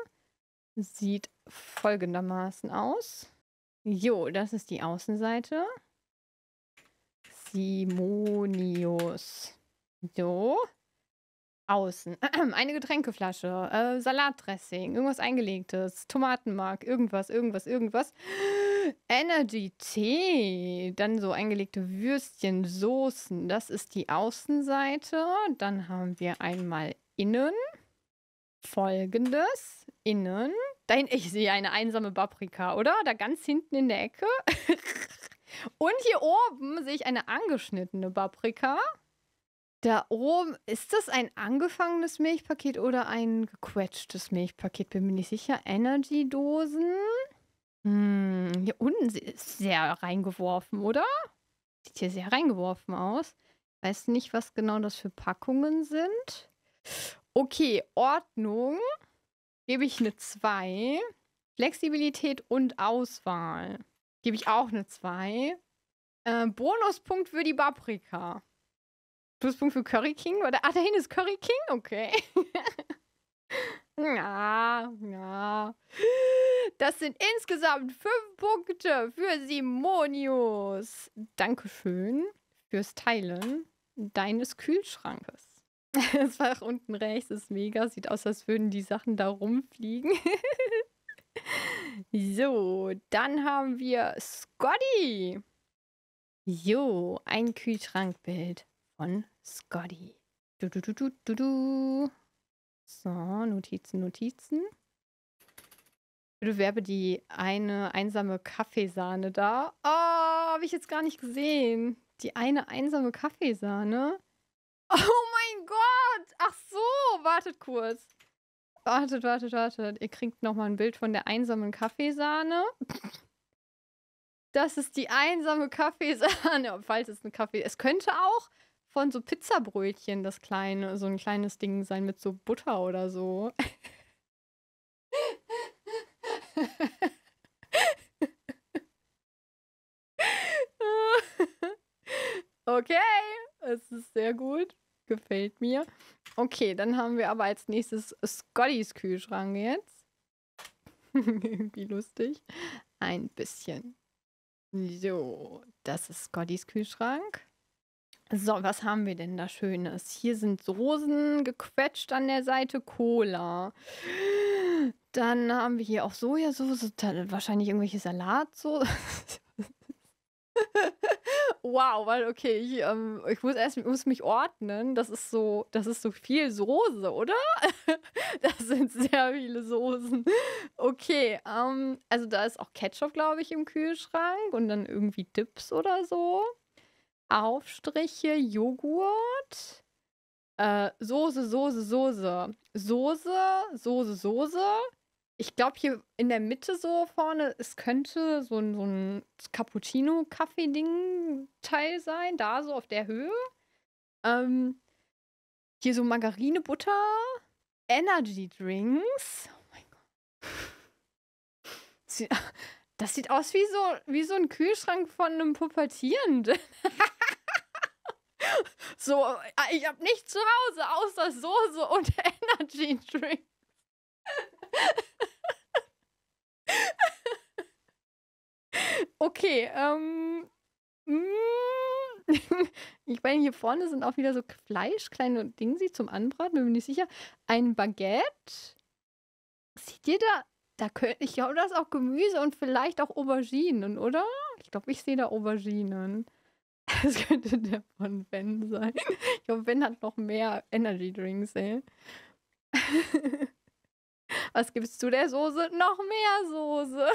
Sieht folgendermaßen aus. Jo, das ist die Außenseite. Simonius. So. Außen. *clears throat* Eine Getränkeflasche, äh, Salatdressing, irgendwas eingelegtes, Tomatenmark, irgendwas, irgendwas, irgendwas. Energy Tee, dann so eingelegte Würstchen, Soßen. Das ist die Außenseite. Dann haben wir einmal innen folgendes. Innen. Dein, ich sehe eine einsame Paprika, oder? Da ganz hinten in der Ecke. *laughs* Und hier oben sehe ich eine angeschnittene Paprika. Da oben, ist das ein angefangenes Milchpaket oder ein gequetschtes Milchpaket? Bin mir nicht sicher. Energy-Dosen. Hm, hier unten ist sehr reingeworfen, oder? Sieht hier sehr reingeworfen aus. Weiß nicht, was genau das für Packungen sind. Okay, Ordnung. Gebe ich eine 2. Flexibilität und Auswahl. Gebe ich auch eine 2. Äh, Bonuspunkt für die Paprika. Pluspunkt für Curry King? ah, da hinten ist Curry King? Okay. *laughs* Ja, ja. Das sind insgesamt fünf Punkte für Simonius. Dankeschön fürs Teilen deines Kühlschrankes. Das *laughs* Fach unten rechts ist mega. Sieht aus, als würden die Sachen da rumfliegen. *laughs* so, dann haben wir Scotty. Jo, ein Kühlschrankbild von Scotty. Du, du, du, du, du, du. So, Notizen, Notizen. Ich werbe die eine einsame Kaffeesahne da. Oh, habe ich jetzt gar nicht gesehen. Die eine einsame Kaffeesahne. *laughs* Oh mein Gott! Ach so, wartet kurz. Wartet, wartet, wartet. Ihr kriegt nochmal ein Bild von der einsamen Kaffeesahne. Das ist die einsame Kaffeesahne. *laughs* Falls es eine Kaffee. Es könnte auch von so Pizzabrötchen, das kleine, so ein kleines Ding sein mit so Butter oder so. *laughs* okay, es ist sehr gut. Gefällt mir. Okay, dann haben wir aber als nächstes Scottys Kühlschrank jetzt. *laughs* Wie lustig. Ein bisschen. So, das ist Scottys Kühlschrank. So, was haben wir denn da Schönes? Hier sind Soßen gequetscht an der Seite, Cola. Dann haben wir hier auch Sojasauce, wahrscheinlich irgendwelche Salatsoße. *laughs* wow, weil okay, ich, ähm, ich, muss erst muss mich ordnen. Das ist so, das ist so viel Soße, oder? *laughs* das sind sehr viele Soßen. Okay, ähm, also da ist auch Ketchup, glaube ich, im Kühlschrank und dann irgendwie Dips oder so. Aufstriche, Joghurt, äh, Soße, Soße, Soße, Soße, Soße, Soße. Ich glaube, hier in der Mitte so vorne, es könnte so ein, so ein Cappuccino-Kaffee-Ding-Teil sein, da so auf der Höhe. Ähm, hier so Margarine, Butter, Energy Drinks. Oh mein Gott. Das sieht *laughs* aus wie so, wie so ein Kühlschrank von einem Pubertierenden. *laughs* *laughs* So, äh, ich habe nichts zu Hause außer Soße und *laughs* Energy Drink. *laughs* Okay, ähm. Mm, ich meine, hier vorne sind auch wieder so Fleisch, kleine Dingsi zum Anbraten, bin mir nicht sicher. Ein Baguette. Seht ihr da? Da könnte ich glaube, das ist auch Gemüse und vielleicht auch Auberginen, oder? Ich glaube, ich sehe da Auberginen. *laughs* Das könnte der von Ben sein. Ich glaube, Ben hat noch mehr Energy Drinks, ey. *laughs* Was gibst du der Soße? Noch mehr Soße.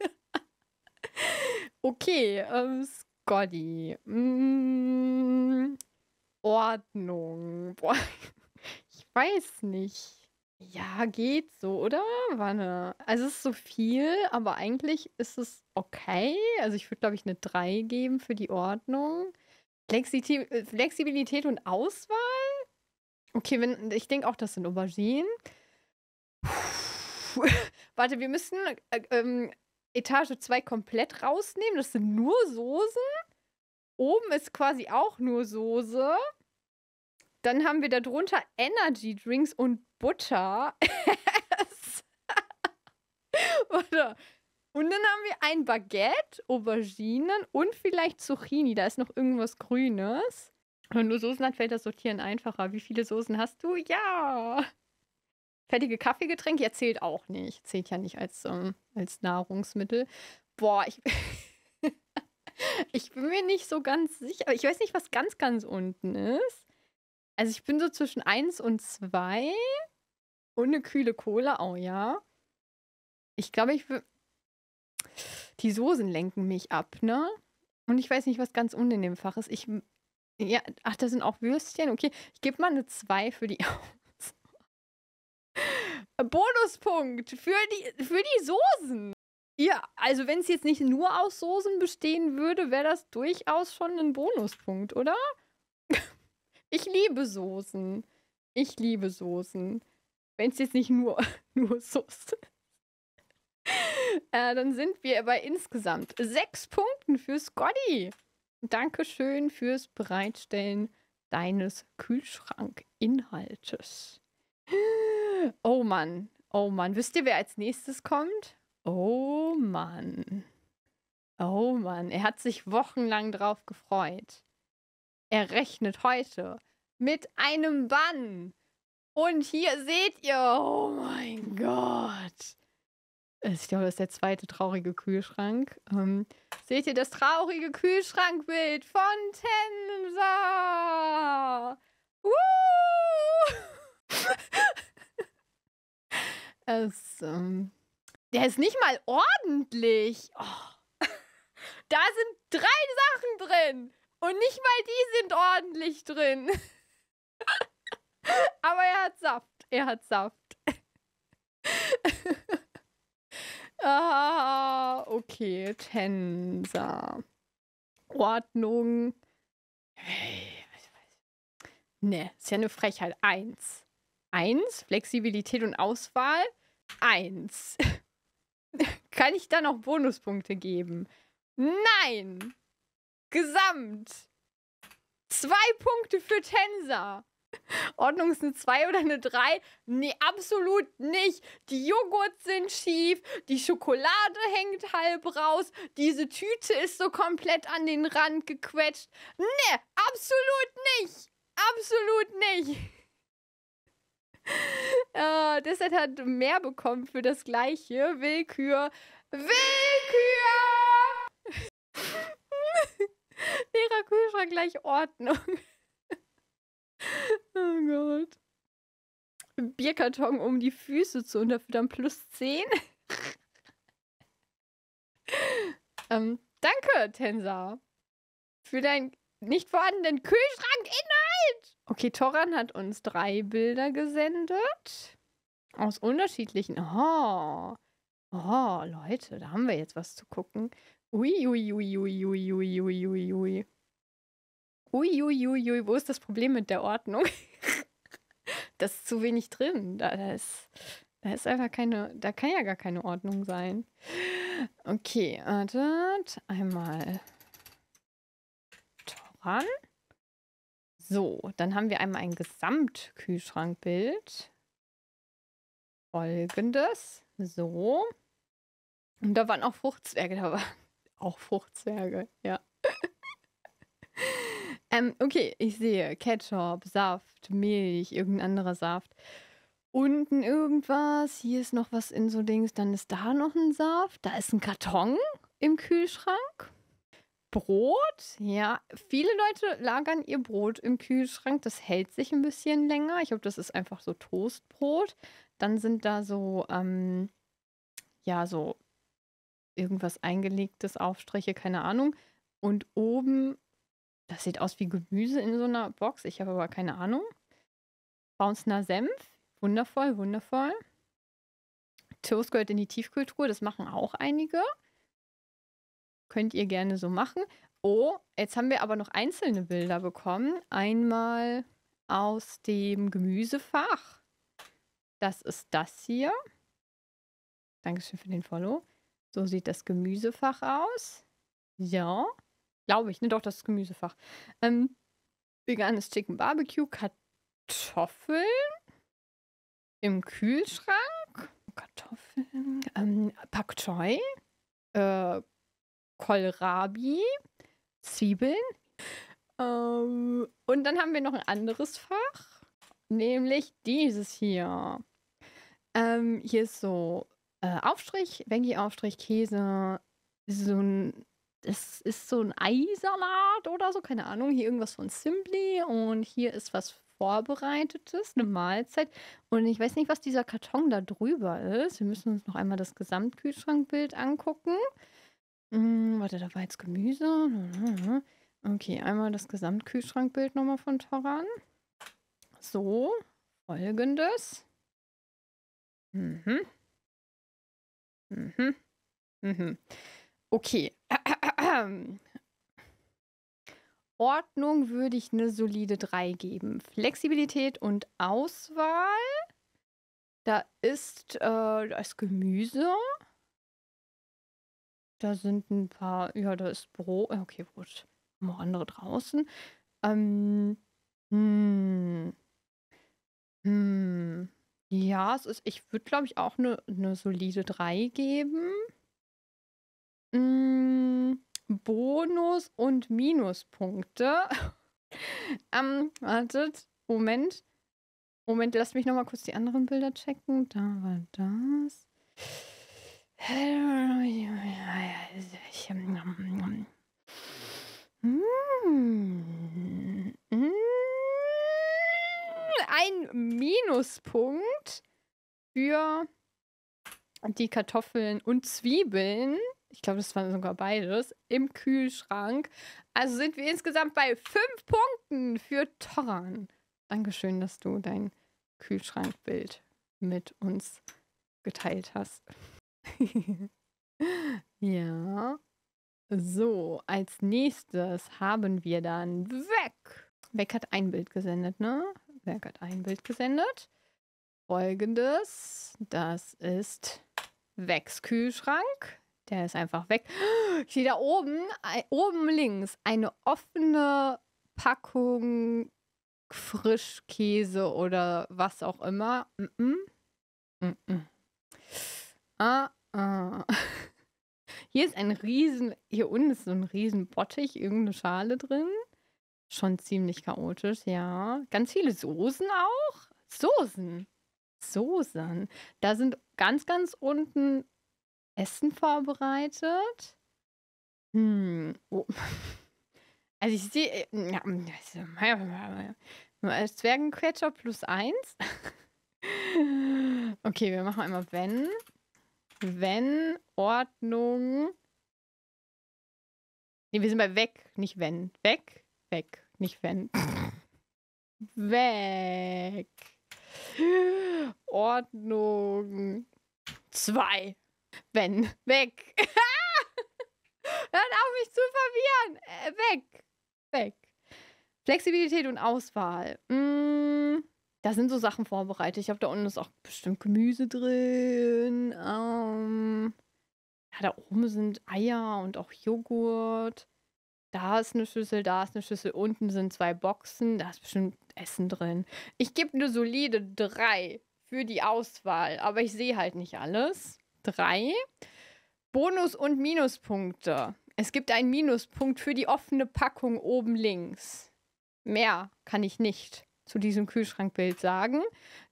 *laughs* okay, ähm, Scotty. Mm, Ordnung. Boah, ich weiß nicht. Ja, geht so, oder, Wanne? Also es ist so viel, aber eigentlich ist es okay. Also ich würde, glaube ich, eine 3 geben für die Ordnung. Flexi äh, Flexibilität und Auswahl? Okay, wenn, ich denke auch, das sind Auberginen. *laughs* Warte, wir müssen äh, ähm, Etage 2 komplett rausnehmen. Das sind nur Soßen. Oben ist quasi auch nur Soße. Dann haben wir darunter Energy Drinks und Butter. Oder. *laughs* Und dann haben wir ein Baguette, Auberginen und vielleicht Zucchini. Da ist noch irgendwas Grünes. Wenn du Soßen hast, fällt das Sortieren einfacher. Wie viele Soßen hast du? Ja. Fertige Kaffeegetränke, ja, zählt auch nicht. Zählt ja nicht als, ähm, als Nahrungsmittel. Boah, ich, *laughs* ich bin mir nicht so ganz sicher. Ich weiß nicht, was ganz, ganz unten ist. Also ich bin so zwischen 1 und 2 und eine kühle Cola, oh ja. Ich glaube, ich will. Die Soßen lenken mich ab, ne? Und ich weiß nicht, was ganz unten in dem Fach ist. Ich. Ja, ach, da sind auch Würstchen. Okay, ich gebe mal eine 2 für die. *laughs* Bonuspunkt für die, für die Soßen. Ja, also wenn es jetzt nicht nur aus Soßen bestehen würde, wäre das durchaus schon ein Bonuspunkt, oder? Ich liebe Soßen. Ich liebe Soßen. Wenn es jetzt nicht nur, *laughs* nur Soße äh, dann sind wir bei insgesamt sechs Punkten für Scotty. Dankeschön fürs Bereitstellen deines Kühlschrankinhaltes. Oh Mann, oh Mann. Wisst ihr, wer als nächstes kommt? Oh Mann. Oh Mann, er hat sich wochenlang drauf gefreut. Er rechnet heute mit einem Bann. Und hier seht ihr, oh mein mhm. Gott. Äh, ich glaube, das ist der zweite traurige Kühlschrank. Ähm, seht ihr das traurige Kühlschrankbild von Tensa? *laughs* es, ähm, der ist nicht mal ordentlich. Oh. *laughs* Da sind drei Sachen drin. Und nicht mal die sind ordentlich drin. *laughs* Aber er hat Saft. Er hat Saft. *laughs* ah, okay. Tänzer. Ordnung. Hey, Ne, ist ja eine Frechheit. Eins. Eins. Flexibilität und Auswahl. Eins. *laughs* Kann ich da noch Bonuspunkte geben? Nein! Gesamt. Zwei Punkte für Tensa. Ordnung ist eine 2 oder eine 3? Nee, absolut nicht. Die Joghurts sind schief, die Schokolade hängt halb raus, diese Tüte ist so komplett an den Rand gequetscht. Nee, absolut nicht. Absolut nicht. *laughs* äh, deshalb hat mehr bekommen für das gleiche. Willkür. Willkür! *laughs* Leerer Kühlschrank gleich Ordnung. *laughs* oh Gott. Bierkarton um die Füße zu und dafür dann plus 10. *laughs* ähm, danke, Tensa. Für deinen nicht vorhandenen Kühlschrankinhalt. Okay, Toran hat uns drei Bilder gesendet. Aus unterschiedlichen. Oh. Oh, Leute, da haben wir jetzt was zu gucken. Ui, ui, ui, ui, ui, ui, ui, ui, ui. Ui, ui, ui, ui, wo ist das Problem mit der Ordnung? *laughs* da ist zu wenig drin. Da, da, ist, da ist einfach keine, da kann ja gar keine Ordnung sein. Okay, wartet. Einmal Toran. So, dann haben wir einmal ein Gesamtkühlschrankbild. Folgendes. So. Und da waren auch Fruchtzwerge dabei. Auch Fruchtzwerge, ja. *laughs* ähm, okay, ich sehe Ketchup, Saft, Milch, irgendein anderer Saft. Unten irgendwas, hier ist noch was in so Dings, dann ist da noch ein Saft, da ist ein Karton im Kühlschrank. Brot, ja. Viele Leute lagern ihr Brot im Kühlschrank. Das hält sich ein bisschen länger. Ich glaube, das ist einfach so Toastbrot. Dann sind da so, ähm, ja, so irgendwas eingelegtes, Aufstriche, keine Ahnung. Und oben, das sieht aus wie Gemüse in so einer Box, ich habe aber keine Ahnung. Bounsner Senf, wundervoll, wundervoll. Toast gehört in die Tiefkultur, das machen auch einige. Könnt ihr gerne so machen. Oh, jetzt haben wir aber noch einzelne Bilder bekommen. Einmal aus dem Gemüsefach. Das ist das hier. Dankeschön für den Follow. So sieht das Gemüsefach aus. Ja, glaube ich. Ne, doch, das ist Gemüsefach. Ähm, veganes Chicken Barbecue, Kartoffeln im Kühlschrank, Kartoffeln, ähm, Pak Choi, äh, Kohlrabi, Zwiebeln. Ähm, und dann haben wir noch ein anderes Fach, nämlich dieses hier. Ähm, hier ist so äh, Aufstrich, Wengi aufstrich Käse, so ein, das ist so ein Eisalat oder so, keine Ahnung. Hier irgendwas von Simply und hier ist was Vorbereitetes, eine Mahlzeit. Und ich weiß nicht, was dieser Karton da drüber ist. Wir müssen uns noch einmal das Gesamtkühlschrankbild angucken. Hm, warte, da war jetzt Gemüse. Okay, einmal das Gesamtkühlschrankbild nochmal von Toran. So, folgendes. Mhm. Mhm. Mhm. Okay. *clears throat* Ordnung würde ich eine solide 3 geben. Flexibilität und Auswahl. Da ist äh, das Gemüse. Da sind ein paar, ja, da ist Brot. Äh, okay, gut. Noch andere draußen. Ähm, hm. Hm. Ja, es ist, ich würde, glaube ich, auch eine ne solide 3 geben. Mm, Bonus und Minuspunkte. *laughs* ähm, wartet, Moment. Moment, lasst mich nochmal kurz die anderen Bilder checken. Da war das. Hm. ein Minuspunkt für die Kartoffeln und Zwiebeln. Ich glaube, das waren sogar beides im Kühlschrank. Also sind wir insgesamt bei fünf Punkten für Torran. Dankeschön, dass du dein Kühlschrankbild mit uns geteilt hast. *laughs* ja. So, als nächstes haben wir dann Weg. Weg hat ein Bild gesendet, ne? Werk hat ein Bild gesendet. Folgendes, das ist Wegs Kühlschrank. Der ist einfach weg. Ich sehe da oben, äh, oben links, eine offene Packung Frischkäse oder was auch immer. Mm -mm. Mm ah, ah. *laughs* Hier ist ein riesen, hier unten ist so ein riesen Bottich, irgendeine Schale drin. Schon ziemlich chaotisch, ja. Ganz viele Soßen auch. Soßen. Soßen. Da sind ganz, ganz unten Essen vorbereitet. Hm. Oh. *laughs* Also ich sehe. Äh, ja, also, Zwergenquetscher plus eins. *laughs* okay, wir machen einmal wenn. Wenn, Ordnung. Ne, wir sind bei weg, nicht wenn. Weg. Weg. Nicht wenn. Weg. Ordnung. Zwei. Wenn. Weg. *laughs* Hört auf, mich zu verwirren. Äh, weg. Weg. Flexibilität und Auswahl. Mm, da sind so Sachen vorbereitet. Ich habe da unten ist auch bestimmt Gemüse drin. Ähm, ja, da oben sind Eier und auch Joghurt. Da ist eine Schüssel, da ist eine Schüssel, unten sind zwei Boxen, da ist bestimmt Essen drin. Ich gebe eine solide 3 für die Auswahl, aber ich sehe halt nicht alles. 3. Bonus- und Minuspunkte. Es gibt einen Minuspunkt für die offene Packung oben links. Mehr kann ich nicht zu diesem Kühlschrankbild sagen.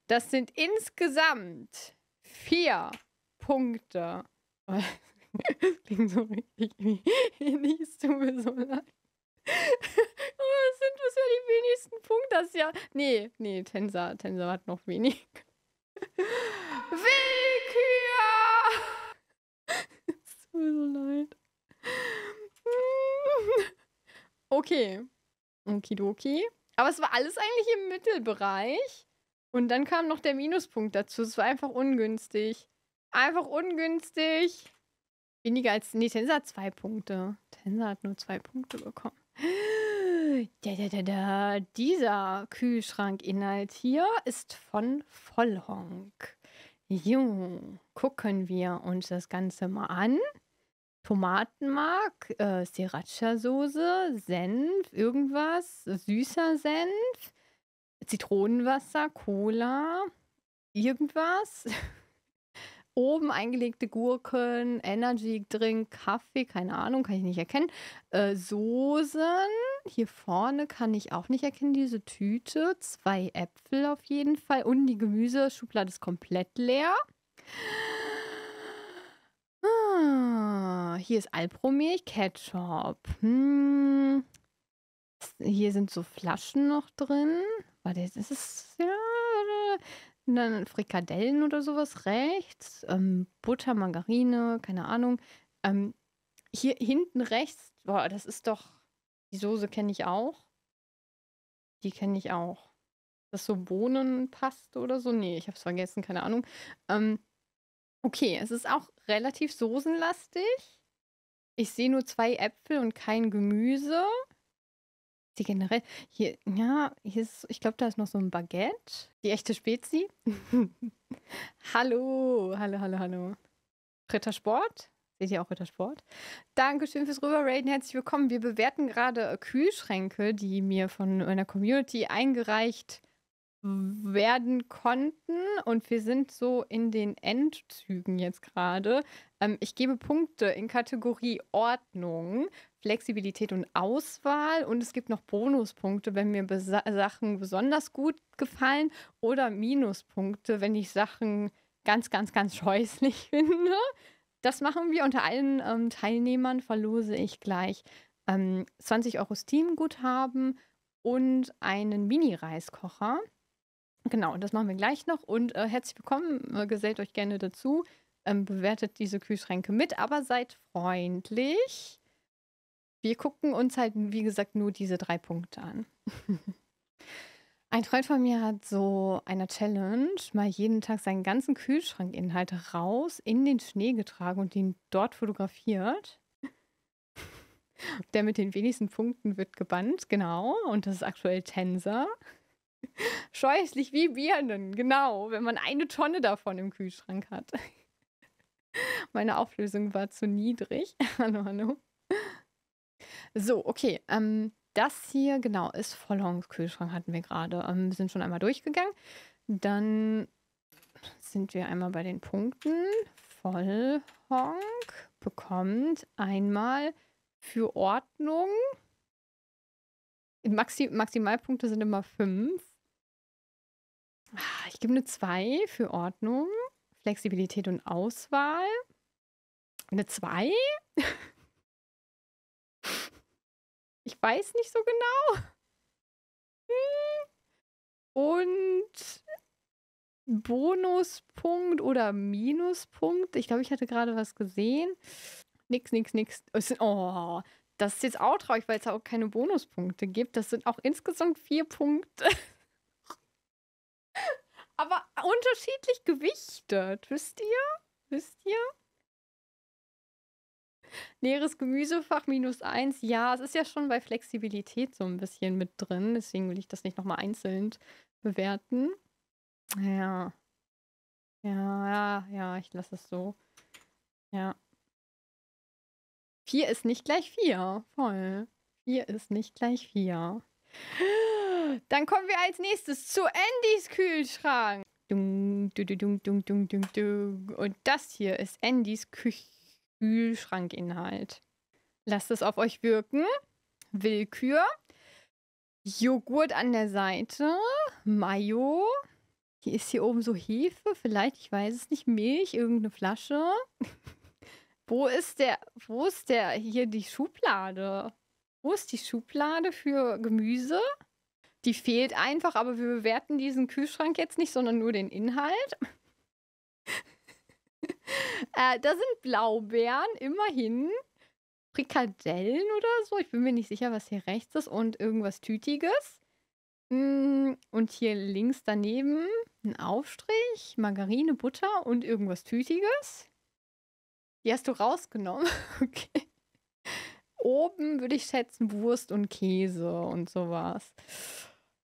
Das sind insgesamt vier Punkte. *laughs* Das *laughs* klingt so richtig wie *laughs* *laughs* oh, Handys, tut mir so leid. Aber das sind bisher die wenigsten Punkte. Das ja. Nee, nee, Tensor, Tensor hat noch wenig. Willkür! Es tut mir so leid. Okay. Okidoki. Aber es war alles eigentlich im Mittelbereich. Und dann kam noch der Minuspunkt dazu. Es war einfach ungünstig. Einfach ungünstig. Weniger als. Nee, Tensa hat zwei Punkte. Tensa hat nur zwei Punkte bekommen. *gasps* Da, da, da, da. Dieser Kühlschrankinhalt hier ist von Vollhonk. Jo, gucken wir uns das Ganze mal an. Tomatenmark, äh, Sriracha-Soße, Senf, irgendwas, süßer Senf, Zitronenwasser, Cola, irgendwas. *laughs* oben eingelegte Gurken, Energy Drink, Kaffee, keine Ahnung, kann ich nicht erkennen. Äh, Soßen, hier vorne kann ich auch nicht erkennen, diese Tüte. Zwei Äpfel auf jeden Fall. Und die Gemüseschublade ist komplett leer. Ah, hier ist Alpromilch, Ketchup. Hm. Hier sind so Flaschen noch drin. Warte, das ist ja und dann Frikadellen oder sowas rechts, ähm, Butter, Margarine, keine Ahnung. Ähm, hier hinten rechts, boah, das ist doch, die Soße kenne ich auch. Die kenne ich auch. Das so Bohnenpaste oder so? Nee, ich habe es vergessen, keine Ahnung. Ähm, okay, es ist auch relativ soßenlastig. Ich sehe nur zwei Äpfel und kein Gemüse. Die generell, hier, ja, hier ist, ich glaube, da ist noch so ein Baguette. Die echte Spezi. *laughs* hallo, hallo, hallo, hallo. Rittersport. Seht ihr auch Rittersport? Dankeschön fürs Rüberraiden. Herzlich willkommen. Wir bewerten gerade Kühlschränke, die mir von meiner Community eingereicht werden konnten. Und wir sind so in den Endzügen jetzt gerade. Ähm, ich gebe Punkte in Kategorie Ordnung Flexibilität und Auswahl und es gibt noch Bonuspunkte, wenn mir Besa Sachen besonders gut gefallen oder Minuspunkte, wenn ich Sachen ganz, ganz, ganz scheußlich *laughs* finde. Das machen wir unter allen ähm, Teilnehmern, verlose ich gleich ähm, 20 Euro Steam-Guthaben und einen Mini-Reiskocher. Genau, das machen wir gleich noch und äh, herzlich willkommen, äh, gesellt euch gerne dazu, ähm, bewertet diese Kühlschränke mit, aber seid freundlich wir gucken uns halt, wie gesagt, nur diese drei Punkte an. *laughs* Ein Freund von mir hat so einer Challenge mal jeden Tag seinen ganzen Kühlschrankinhalt raus in den Schnee getragen und ihn dort fotografiert. Der mit den wenigsten Punkten wird gebannt, genau. Und das ist aktuell Tänzer. Scheußlich wie Birnen, genau, wenn man eine Tonne davon im Kühlschrank hat. *laughs* Meine Auflösung war zu niedrig. *laughs* hallo, hallo. So, okay. Ähm, das hier, genau, ist Vollhorn-Kühlschrank, hatten wir gerade. Ähm, wir sind schon einmal durchgegangen. Dann sind wir einmal bei den Punkten. Vollhonk bekommt einmal für Ordnung. Maxi Maximalpunkte sind immer fünf. Ah, ich gebe eine 2 für Ordnung, Flexibilität und Auswahl. Eine 2? *laughs* Ich weiß nicht so genau. Hm. Und Bonuspunkt oder Minuspunkt. Ich glaube, ich hatte gerade was gesehen. Nix, nix, nix. Oh, das ist jetzt auch traurig, weil es auch keine Bonuspunkte gibt. Das sind auch insgesamt vier Punkte. *laughs* Aber unterschiedlich gewichtet. Wisst ihr? Wisst ihr? leeres Gemüsefach minus eins. Ja, es ist ja schon bei Flexibilität so ein bisschen mit drin. Deswegen will ich das nicht nochmal einzeln bewerten. Ja. Ja, ja, ja, ich lasse es so. Ja. Vier ist nicht gleich vier. Voll. Vier ist nicht gleich vier. Dann kommen wir als nächstes zu Andys Kühlschrank. Dung, dung, dung, dung, dung, dung, Und das hier ist Andys Küche. Kühlschrankinhalt. Lasst es auf euch wirken. Willkür. Joghurt an der Seite. Mayo. Hier ist hier oben so Hefe, vielleicht, ich weiß es nicht, Milch, irgendeine Flasche. *laughs* wo ist der, wo ist der, hier die Schublade? Wo ist die Schublade für Gemüse? Die fehlt einfach, aber wir bewerten diesen Kühlschrank jetzt nicht, sondern nur den Inhalt. Äh, da sind Blaubeeren, immerhin. Frikadellen oder so. Ich bin mir nicht sicher, was hier rechts ist. Und irgendwas Tütiges. Hm, und hier links daneben ein Aufstrich, Margarine, Butter und irgendwas Tütiges. Die hast du rausgenommen. *laughs* Okay. Oben würde ich schätzen Wurst und Käse und sowas.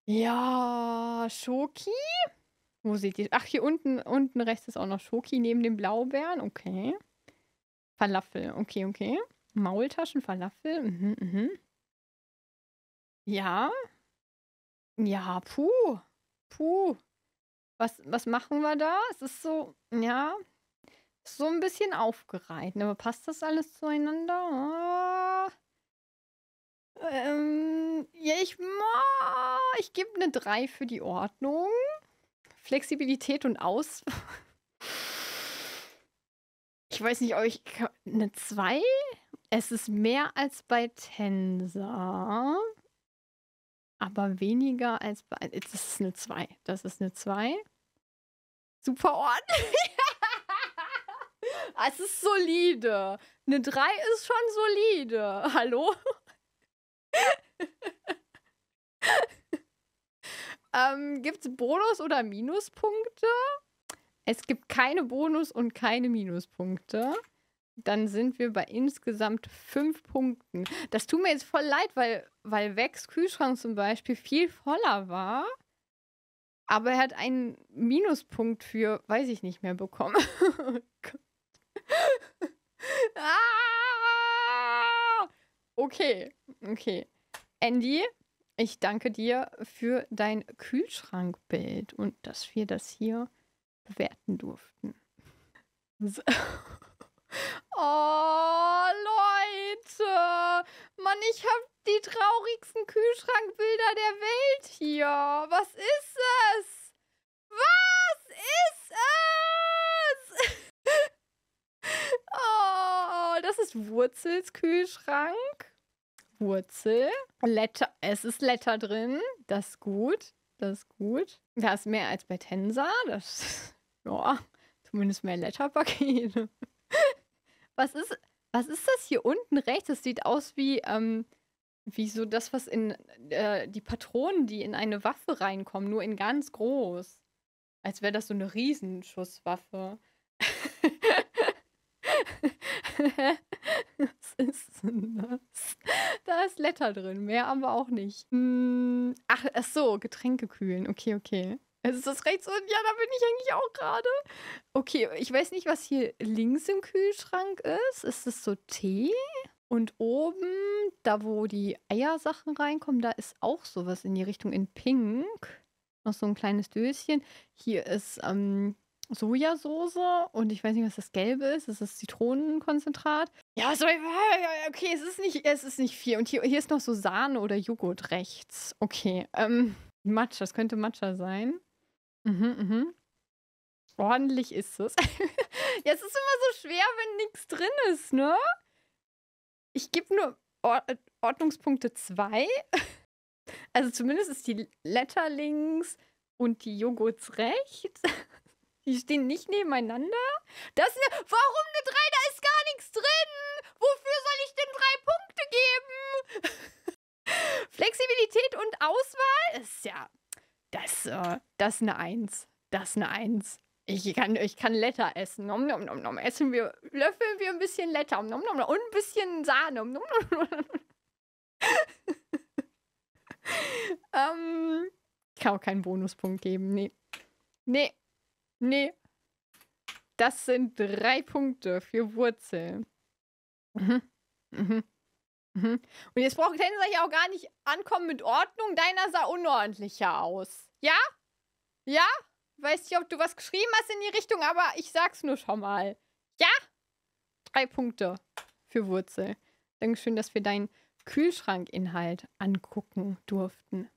Ja, Schoki. Wo seht ihr? Ach, hier unten, unten rechts ist auch noch Schoki neben den Blaubeeren. Okay. Falafel. Okay, okay. Maultaschen, Falafel. Mhm, mhm. Ja. Ja, puh. Puh. Was, was machen wir da? Es ist so, ja, so ein bisschen aufgereiht. Aber passt das alles zueinander? Oh. Ähm, ja, ich, oh, ich gebe eine 3 für die Ordnung. Flexibilität und Aus. Ich weiß nicht, ob ich eine 2? Es ist mehr als bei Tensor, aber weniger als bei. Das ist eine 2. Das ist eine 2. Super ordentlich. *laughs* es ist solide. Eine 3 ist schon solide. Hallo? *laughs* Ähm, gibt es Bonus- oder Minuspunkte? Es gibt keine Bonus- und keine Minuspunkte. Dann sind wir bei insgesamt fünf Punkten. Das tut mir jetzt voll leid, weil, weil Wex Kühlschrank zum Beispiel viel voller war. Aber er hat einen Minuspunkt für, weiß ich nicht mehr, bekommen. *laughs* Oh ah! Okay, okay. Andy, ich danke dir für dein Kühlschrankbild und dass wir das hier bewerten durften. *laughs* Oh, Leute! Mann, ich habe die traurigsten Kühlschrankbilder der Welt hier. Was ist es? Was ist es? *laughs* oh, das ist Wurzels Kühlschrank. Wurzel. Letter, es ist Letter drin. Das ist gut. Das ist gut. Das ist mehr als bei Tensa. Das ist, *laughs* ja, zumindest mehr Letterpakete. *laughs* was ist, was ist das hier unten rechts? Das sieht aus wie, ähm, wie so das, was in äh, die Patronen, die in eine Waffe reinkommen, nur in ganz groß. Als wäre das so eine Riesenschusswaffe. *laughs* *laughs* Was ist denn das? Da ist Letter drin, mehr aber auch nicht. Hm, ach, ach so, Getränke kühlen. Okay, okay. Also ist das rechts unten? Ja, da bin ich eigentlich auch gerade. Okay, ich weiß nicht, was hier links im Kühlschrank ist. Ist es so Tee? Und oben, da wo die Eiersachen reinkommen, da ist auch sowas in die Richtung in Pink. Noch so ein kleines Döschen. Hier ist ähm, Sojasauce und ich weiß nicht, was das Gelbe ist. Das ist Zitronenkonzentrat. Ja, so, okay, es ist nicht, es ist nicht viel. Und hier, hier ist noch so Sahne oder Joghurt rechts. Okay, ähm, Matcha, das könnte Matcha sein. Mhm, mhm. Ordentlich ist es. *laughs* ja, es ist immer so schwer, wenn nichts drin ist, ne? Ich gebe nur Or Ordnungspunkte 2. *laughs* also zumindest ist die Letter links und die Joghurts rechts. *laughs* Die stehen nicht nebeneinander? Das ist eine. Warum eine 3? Da ist gar nichts drin! Wofür soll ich denn drei Punkte geben? *laughs* Flexibilität und Auswahl ist ja. Das, äh, das ist eine 1. Das ist eine 1. Ich kann, ich kann Letter essen. Nom, nom, nom, nom. Essen wir, löffeln wir ein bisschen Letter. Nom, nom, nom. Und ein bisschen Sahne. Nom, nom, nom. *laughs* ähm, ich kann auch keinen Bonuspunkt geben. Nee. Nee. Nee. Das sind drei Punkte für Wurzeln. Mhm. Mhm. Mhm. Und jetzt braucht Tänzer ja auch gar nicht ankommen mit Ordnung. Deiner sah unordentlicher aus. Ja? Ja? Weiß nicht, ob du was geschrieben hast in die Richtung, aber ich sag's nur schon mal. Ja? Drei Punkte für Wurzel. Dankeschön, dass wir deinen Kühlschrankinhalt angucken durften.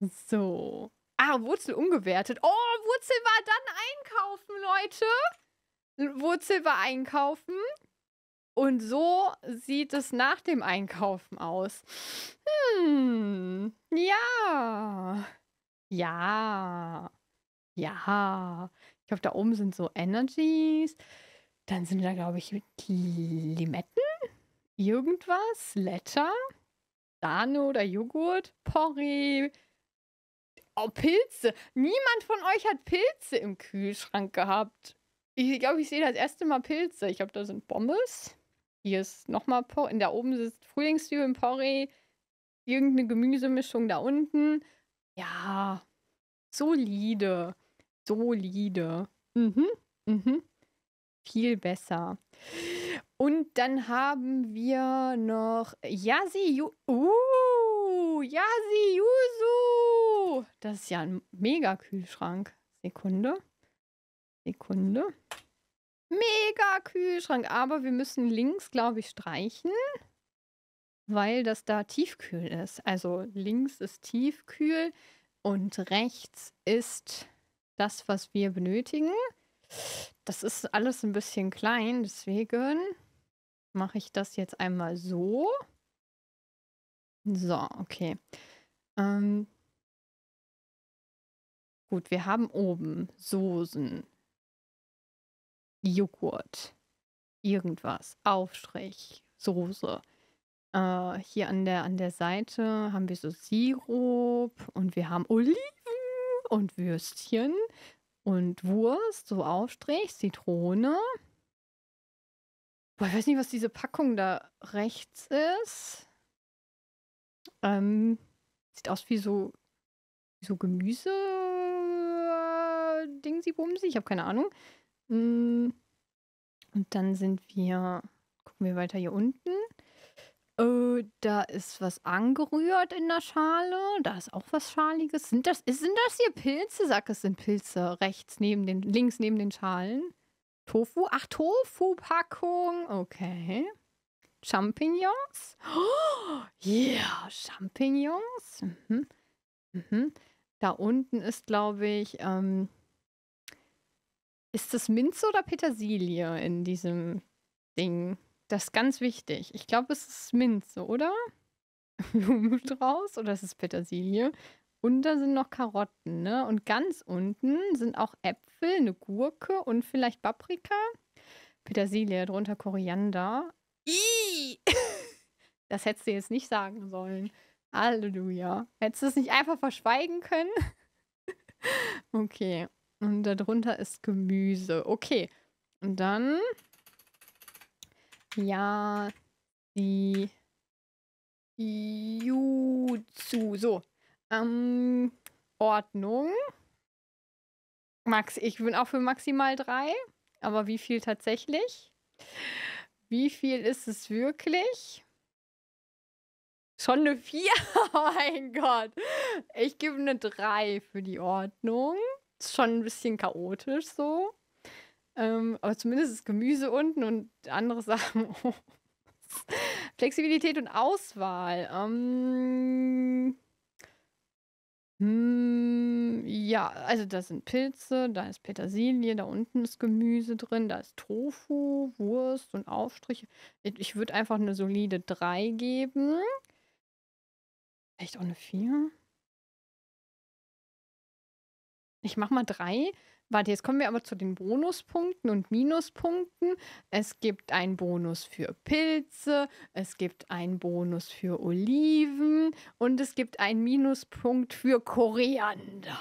So. Ah, Wurzel umgewertet. Oh, Wurzel war dann einkaufen, Leute. Wurzel war einkaufen. Und so sieht es nach dem Einkaufen aus. Hm, ja. Ja. Ja. Ich glaube, da oben sind so Energies. Dann sind da, glaube ich, Limetten. Irgendwas. Letter. Sahne oder Joghurt. Porree. Oh, Pilze. Niemand von euch hat Pilze im Kühlschrank gehabt. Ich glaube, ich sehe das erste Mal Pilze. Ich glaube, da sind Bommes. Hier ist nochmal Porree. Da oben sitzt Frühlingsstil im Porree. Irgendeine Gemüsemischung da unten. Ja, solide. Solide. Mhm, mhm. Viel besser. Und dann haben wir noch Yasi Yu. Uh, Yasi Yuzu. Oh, das ist ja ein Mega-Kühlschrank. Sekunde. Sekunde. Mega-Kühlschrank. Aber wir müssen links, glaube ich, streichen, weil das da tiefkühl ist. Also links ist tiefkühl und rechts ist das, was wir benötigen. Das ist alles ein bisschen klein, deswegen mache ich das jetzt einmal so. So, okay. Ähm, Gut, wir haben oben Soßen, Joghurt, irgendwas, Aufstrich, Soße. Äh, hier an der, an der Seite haben wir so Sirup und wir haben Oliven und Würstchen und Wurst, so Aufstrich, Zitrone. Boah, ich weiß nicht, was diese Packung da rechts ist. Ähm, sieht aus wie so, wie so Gemüse. Dingsi Bumsi, ich habe keine Ahnung. Mm. Und dann sind wir, gucken wir weiter hier unten. Äh, da ist was angerührt in der Schale. Da ist auch was Schaliges. Sind das, sind das hier Pilze? Sag, es sind Pilze. Rechts neben den, links neben den Schalen. Tofu? Ach, Tofu-Packung. Okay. Champignons? Oh, *gasps* yeah, Champignons. Mhm. Mhm. Da unten ist, glaube ich, ähm, ist das Minze oder Petersilie in diesem Ding? Das ist ganz wichtig. Ich glaube, es ist Minze, oder? Blumen *laughs* draus oder ist es Petersilie. Und da sind noch Karotten, ne? Und ganz unten sind auch Äpfel, eine Gurke und vielleicht Paprika. Petersilie, drunter Koriander. Ihhh! *laughs* Das hättest du jetzt nicht sagen sollen. Halleluja. Hättest du es nicht einfach verschweigen können? *laughs* Okay. Und darunter ist Gemüse. Okay. Und dann. Ja. Die. Jutsu. So. Ähm, Ordnung. Max, ich bin auch für maximal drei. Aber wie viel tatsächlich? Wie viel ist es wirklich? Schon eine 4. *laughs* oh mein Gott. Ich gebe eine 3 für die Ordnung ist schon ein bisschen chaotisch so. Ähm, aber zumindest ist Gemüse unten und andere *laughs* Sachen. Flexibilität und Auswahl. Ähm, mh, hm, ja, also da sind Pilze, da ist Petersilie, da unten ist Gemüse drin, da ist Tofu, Wurst und Aufstriche. Ich würde einfach eine solide 3 geben. Echt auch eine 4? Ich mache mal drei. Warte, jetzt kommen wir aber zu den Bonuspunkten und Minuspunkten. Es gibt einen Bonus für Pilze, es gibt einen Bonus für Oliven und es gibt einen Minuspunkt für Koriander.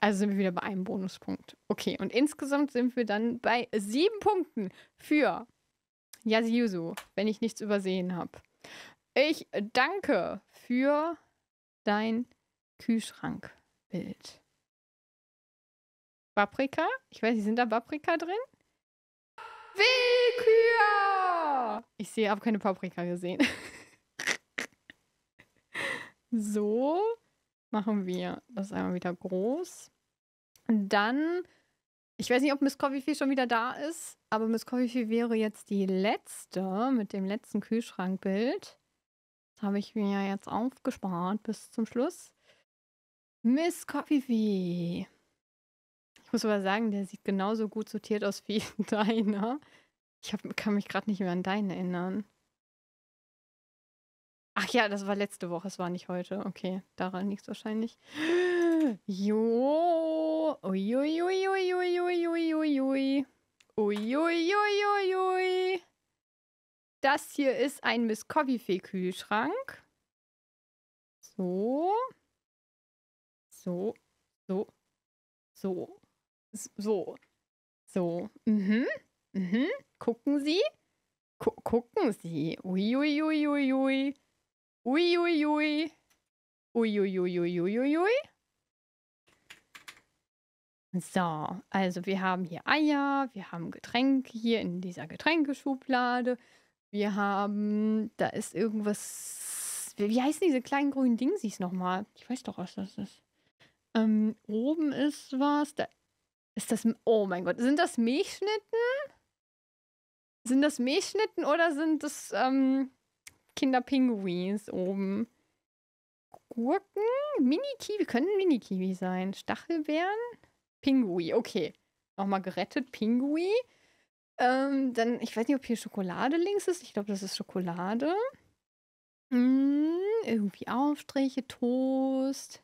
Also sind wir wieder bei einem Bonuspunkt. Okay, und insgesamt sind wir dann bei sieben Punkten für Yasiusu, wenn ich nichts übersehen habe. Ich danke für dein Kühlschrankbild. Paprika? Ich weiß nicht, sind da Paprika drin? Willkür! Ich sehe, habe keine Paprika gesehen. *laughs* so machen wir das einmal wieder groß. Und dann, ich weiß nicht, ob Miss Coffee schon wieder da ist, aber Miss Coffee wäre jetzt die letzte mit dem letzten Kühlschrankbild. Das habe ich mir ja jetzt aufgespart bis zum Schluss. Miss Coffee Fee. Ich muss aber sagen, der sieht genauso gut sortiert aus wie *laughs* deiner. Ich hab, kann mich gerade nicht mehr an deinen erinnern. Ach ja, das war letzte Woche, es war nicht heute. Okay, daran liegt es wahrscheinlich. *gasps* Jo, Uiuiuiuiuiuiuiuiui. Uiuiuiuiui. Das hier ist ein Miss Coffee Fee Kühlschrank. So. So, so, so, so, so. Mhm, mhm. Gucken Sie. Gu gucken Sie. Uiuiuiuiui. Uiuiui. Uiuiuiuiui. Uiuiuiuiui. Ui, ui, ui, so, also wir haben hier Eier, wir haben Getränke hier in dieser Getränkeschublade. Wir haben, da ist irgendwas, wie, wie heißen diese kleinen grünen Dingsies nochmal? Ich weiß doch, was das ist. Ähm, oben ist was. Da ist das. Oh mein Gott. Sind das Milchschnitten? Sind das Milchschnitten oder sind das ähm, Kinderpinguins oben? Gurken? Mini-Kiwi? Können Mini-Kiwi sein? Stachelbeeren? Pingui, okay. Nochmal gerettet, Pingui. Ähm, dann, ich weiß nicht, ob hier Schokolade links ist. Ich glaube, das ist Schokolade. Mm, irgendwie Aufstriche, Toast.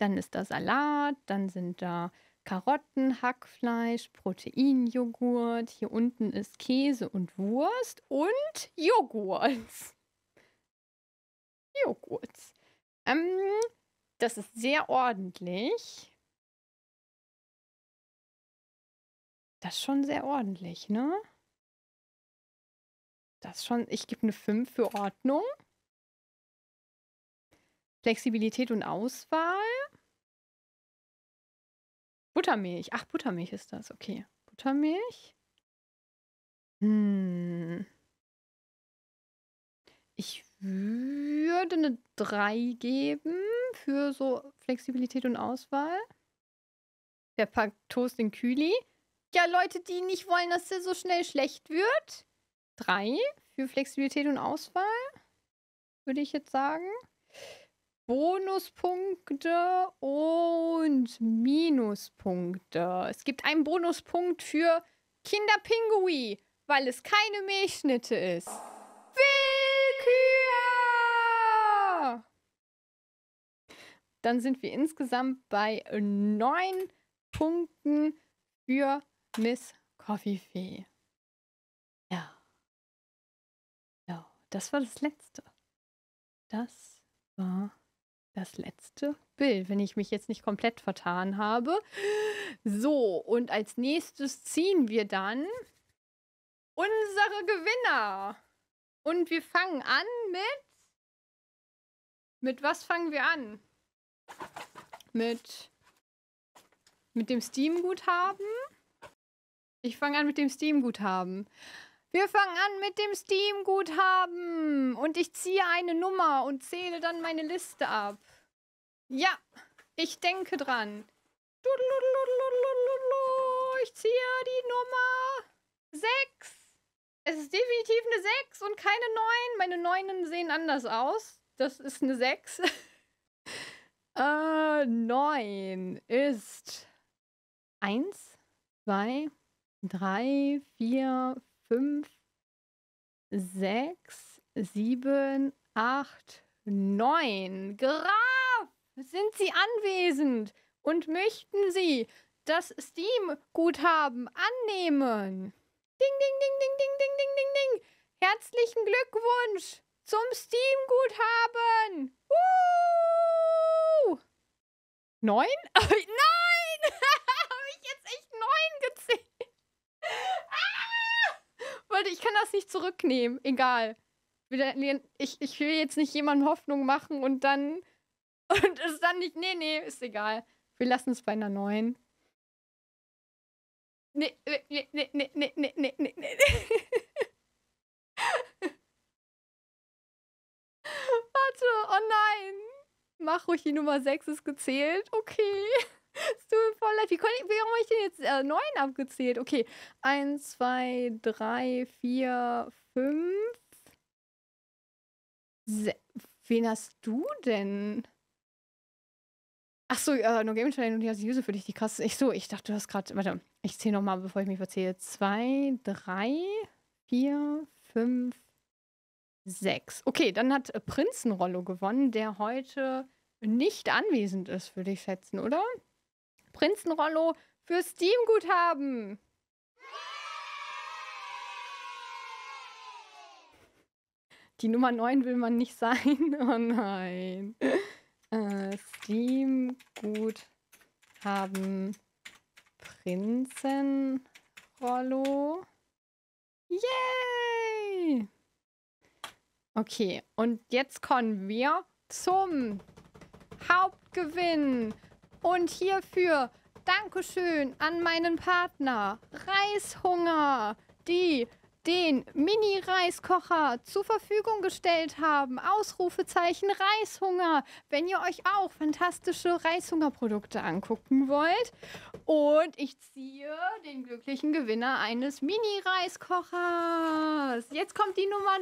Dann ist da Salat, dann sind da Karotten, Hackfleisch, Proteinjoghurt. Hier unten ist Käse und Wurst und Joghurt. Joghurt. Ähm, das ist sehr ordentlich. Das ist schon sehr ordentlich, ne? Das schon. Ich gebe eine 5 für Ordnung. Flexibilität und Auswahl. Buttermilch. Ach, Buttermilch ist das. Okay. Buttermilch. Hm. Ich würde eine 3 geben für so Flexibilität und Auswahl. Der packt Toast in Kühli. Ja, Leute, die nicht wollen, dass der so schnell schlecht wird. 3 für Flexibilität und Auswahl, würde ich jetzt sagen. Bonuspunkte und Minuspunkte. Es gibt einen Bonuspunkt für Kinderpingui, weil es keine Milchschnitte ist. Willkür! Dann sind wir insgesamt bei neun Punkten für Miss Coffeefee. Ja. Ja, das war das Letzte. Das war das letzte Bild, wenn ich mich jetzt nicht komplett vertan habe. So, und als nächstes ziehen wir dann unsere Gewinner. Und wir fangen an mit... Mit was fangen wir an? Mit... Mit dem Steam-Guthaben? Ich fange an mit dem Steam-Guthaben. Wir fangen an mit dem Steam-Guthaben. Und ich ziehe eine Nummer und zähle dann meine Liste ab. Ja, ich denke dran. Ich ziehe die Nummer 6. Es ist definitiv eine 6 und keine 9. Meine 9 sehen anders aus. Das ist eine 6. *laughs* äh, 9 ist 1, 2, 3, 4, 5. 5, 6, 7, 8, 9. Graf, sind Sie anwesend und möchten Sie das Steam-Guthaben annehmen? Ding, ding, ding, ding, ding, ding, ding, ding, ding. Herzlichen Glückwunsch zum Steam-Guthaben. Uh! *laughs* Nein? Nein! *laughs* Habe ich jetzt echt neun gezählt? ah! wollte, ich kann das nicht zurücknehmen. Egal. Ich, ich will jetzt nicht jemandem Hoffnung machen und dann. *laughs* Und es dann nicht. Nee, nee, ist egal. Wir lassen es bei einer neuen. Nee, nee, nee, nee, nee, nee, nee, nee, nee. nee. *laughs* Warte, oh nein. Mach ruhig die Nummer 6 ist gezählt. Okay. Es tut mir voll leid. Wie, ich, wie habe ich denn jetzt äh, neun abgezählt? Okay. Eins, zwei, drei, vier, fünf. Se Wen hast du denn? Ach so, äh, No Game Challenge und die User für dich, die Kasse. Ich so, ich dachte, du hast gerade. Warte, ich zähle nochmal, bevor ich mich verzähle. Zwei, drei, vier, fünf, sechs. Okay, dann hat äh, Prinzenrollo gewonnen, der heute nicht anwesend ist, würde ich schätzen, oder? Prinzenrollo für Steam-Guthaben. Die Nummer 9 will man nicht sein. *laughs* Oh nein. Äh, Steam-Guthaben Prinzenrollo. Yay! Okay, und jetzt kommen wir zum Hauptgewinn. Und hierfür Dankeschön an meinen Partner Reishunger, die den Mini-Reiskocher zur Verfügung gestellt haben. Ausrufezeichen Reishunger, wenn ihr euch auch fantastische Reishungerprodukte angucken wollt. Und ich ziehe den glücklichen Gewinner eines Mini-Reiskochers. Jetzt kommt die Nummer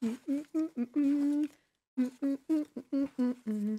9. mm -mm -mm -mm. Mm -mm -mm -mm -mm.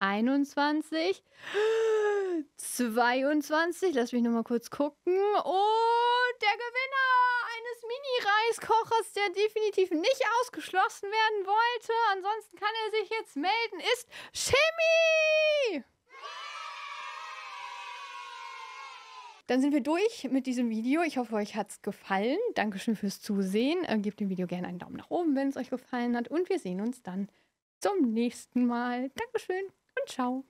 21, 22, lass mich nochmal kurz gucken. Und der Gewinner eines Mini-Reiskochers, der definitiv nicht ausgeschlossen werden wollte, ansonsten kann er sich jetzt melden, ist Chemie! Dann sind wir durch mit diesem Video. Ich hoffe, euch hat es gefallen. Dankeschön fürs Zusehen. Äh, gebt dem Video gerne einen Daumen nach oben, wenn es euch gefallen hat. Und wir sehen uns dann zum nächsten Mal. Dankeschön und ciao.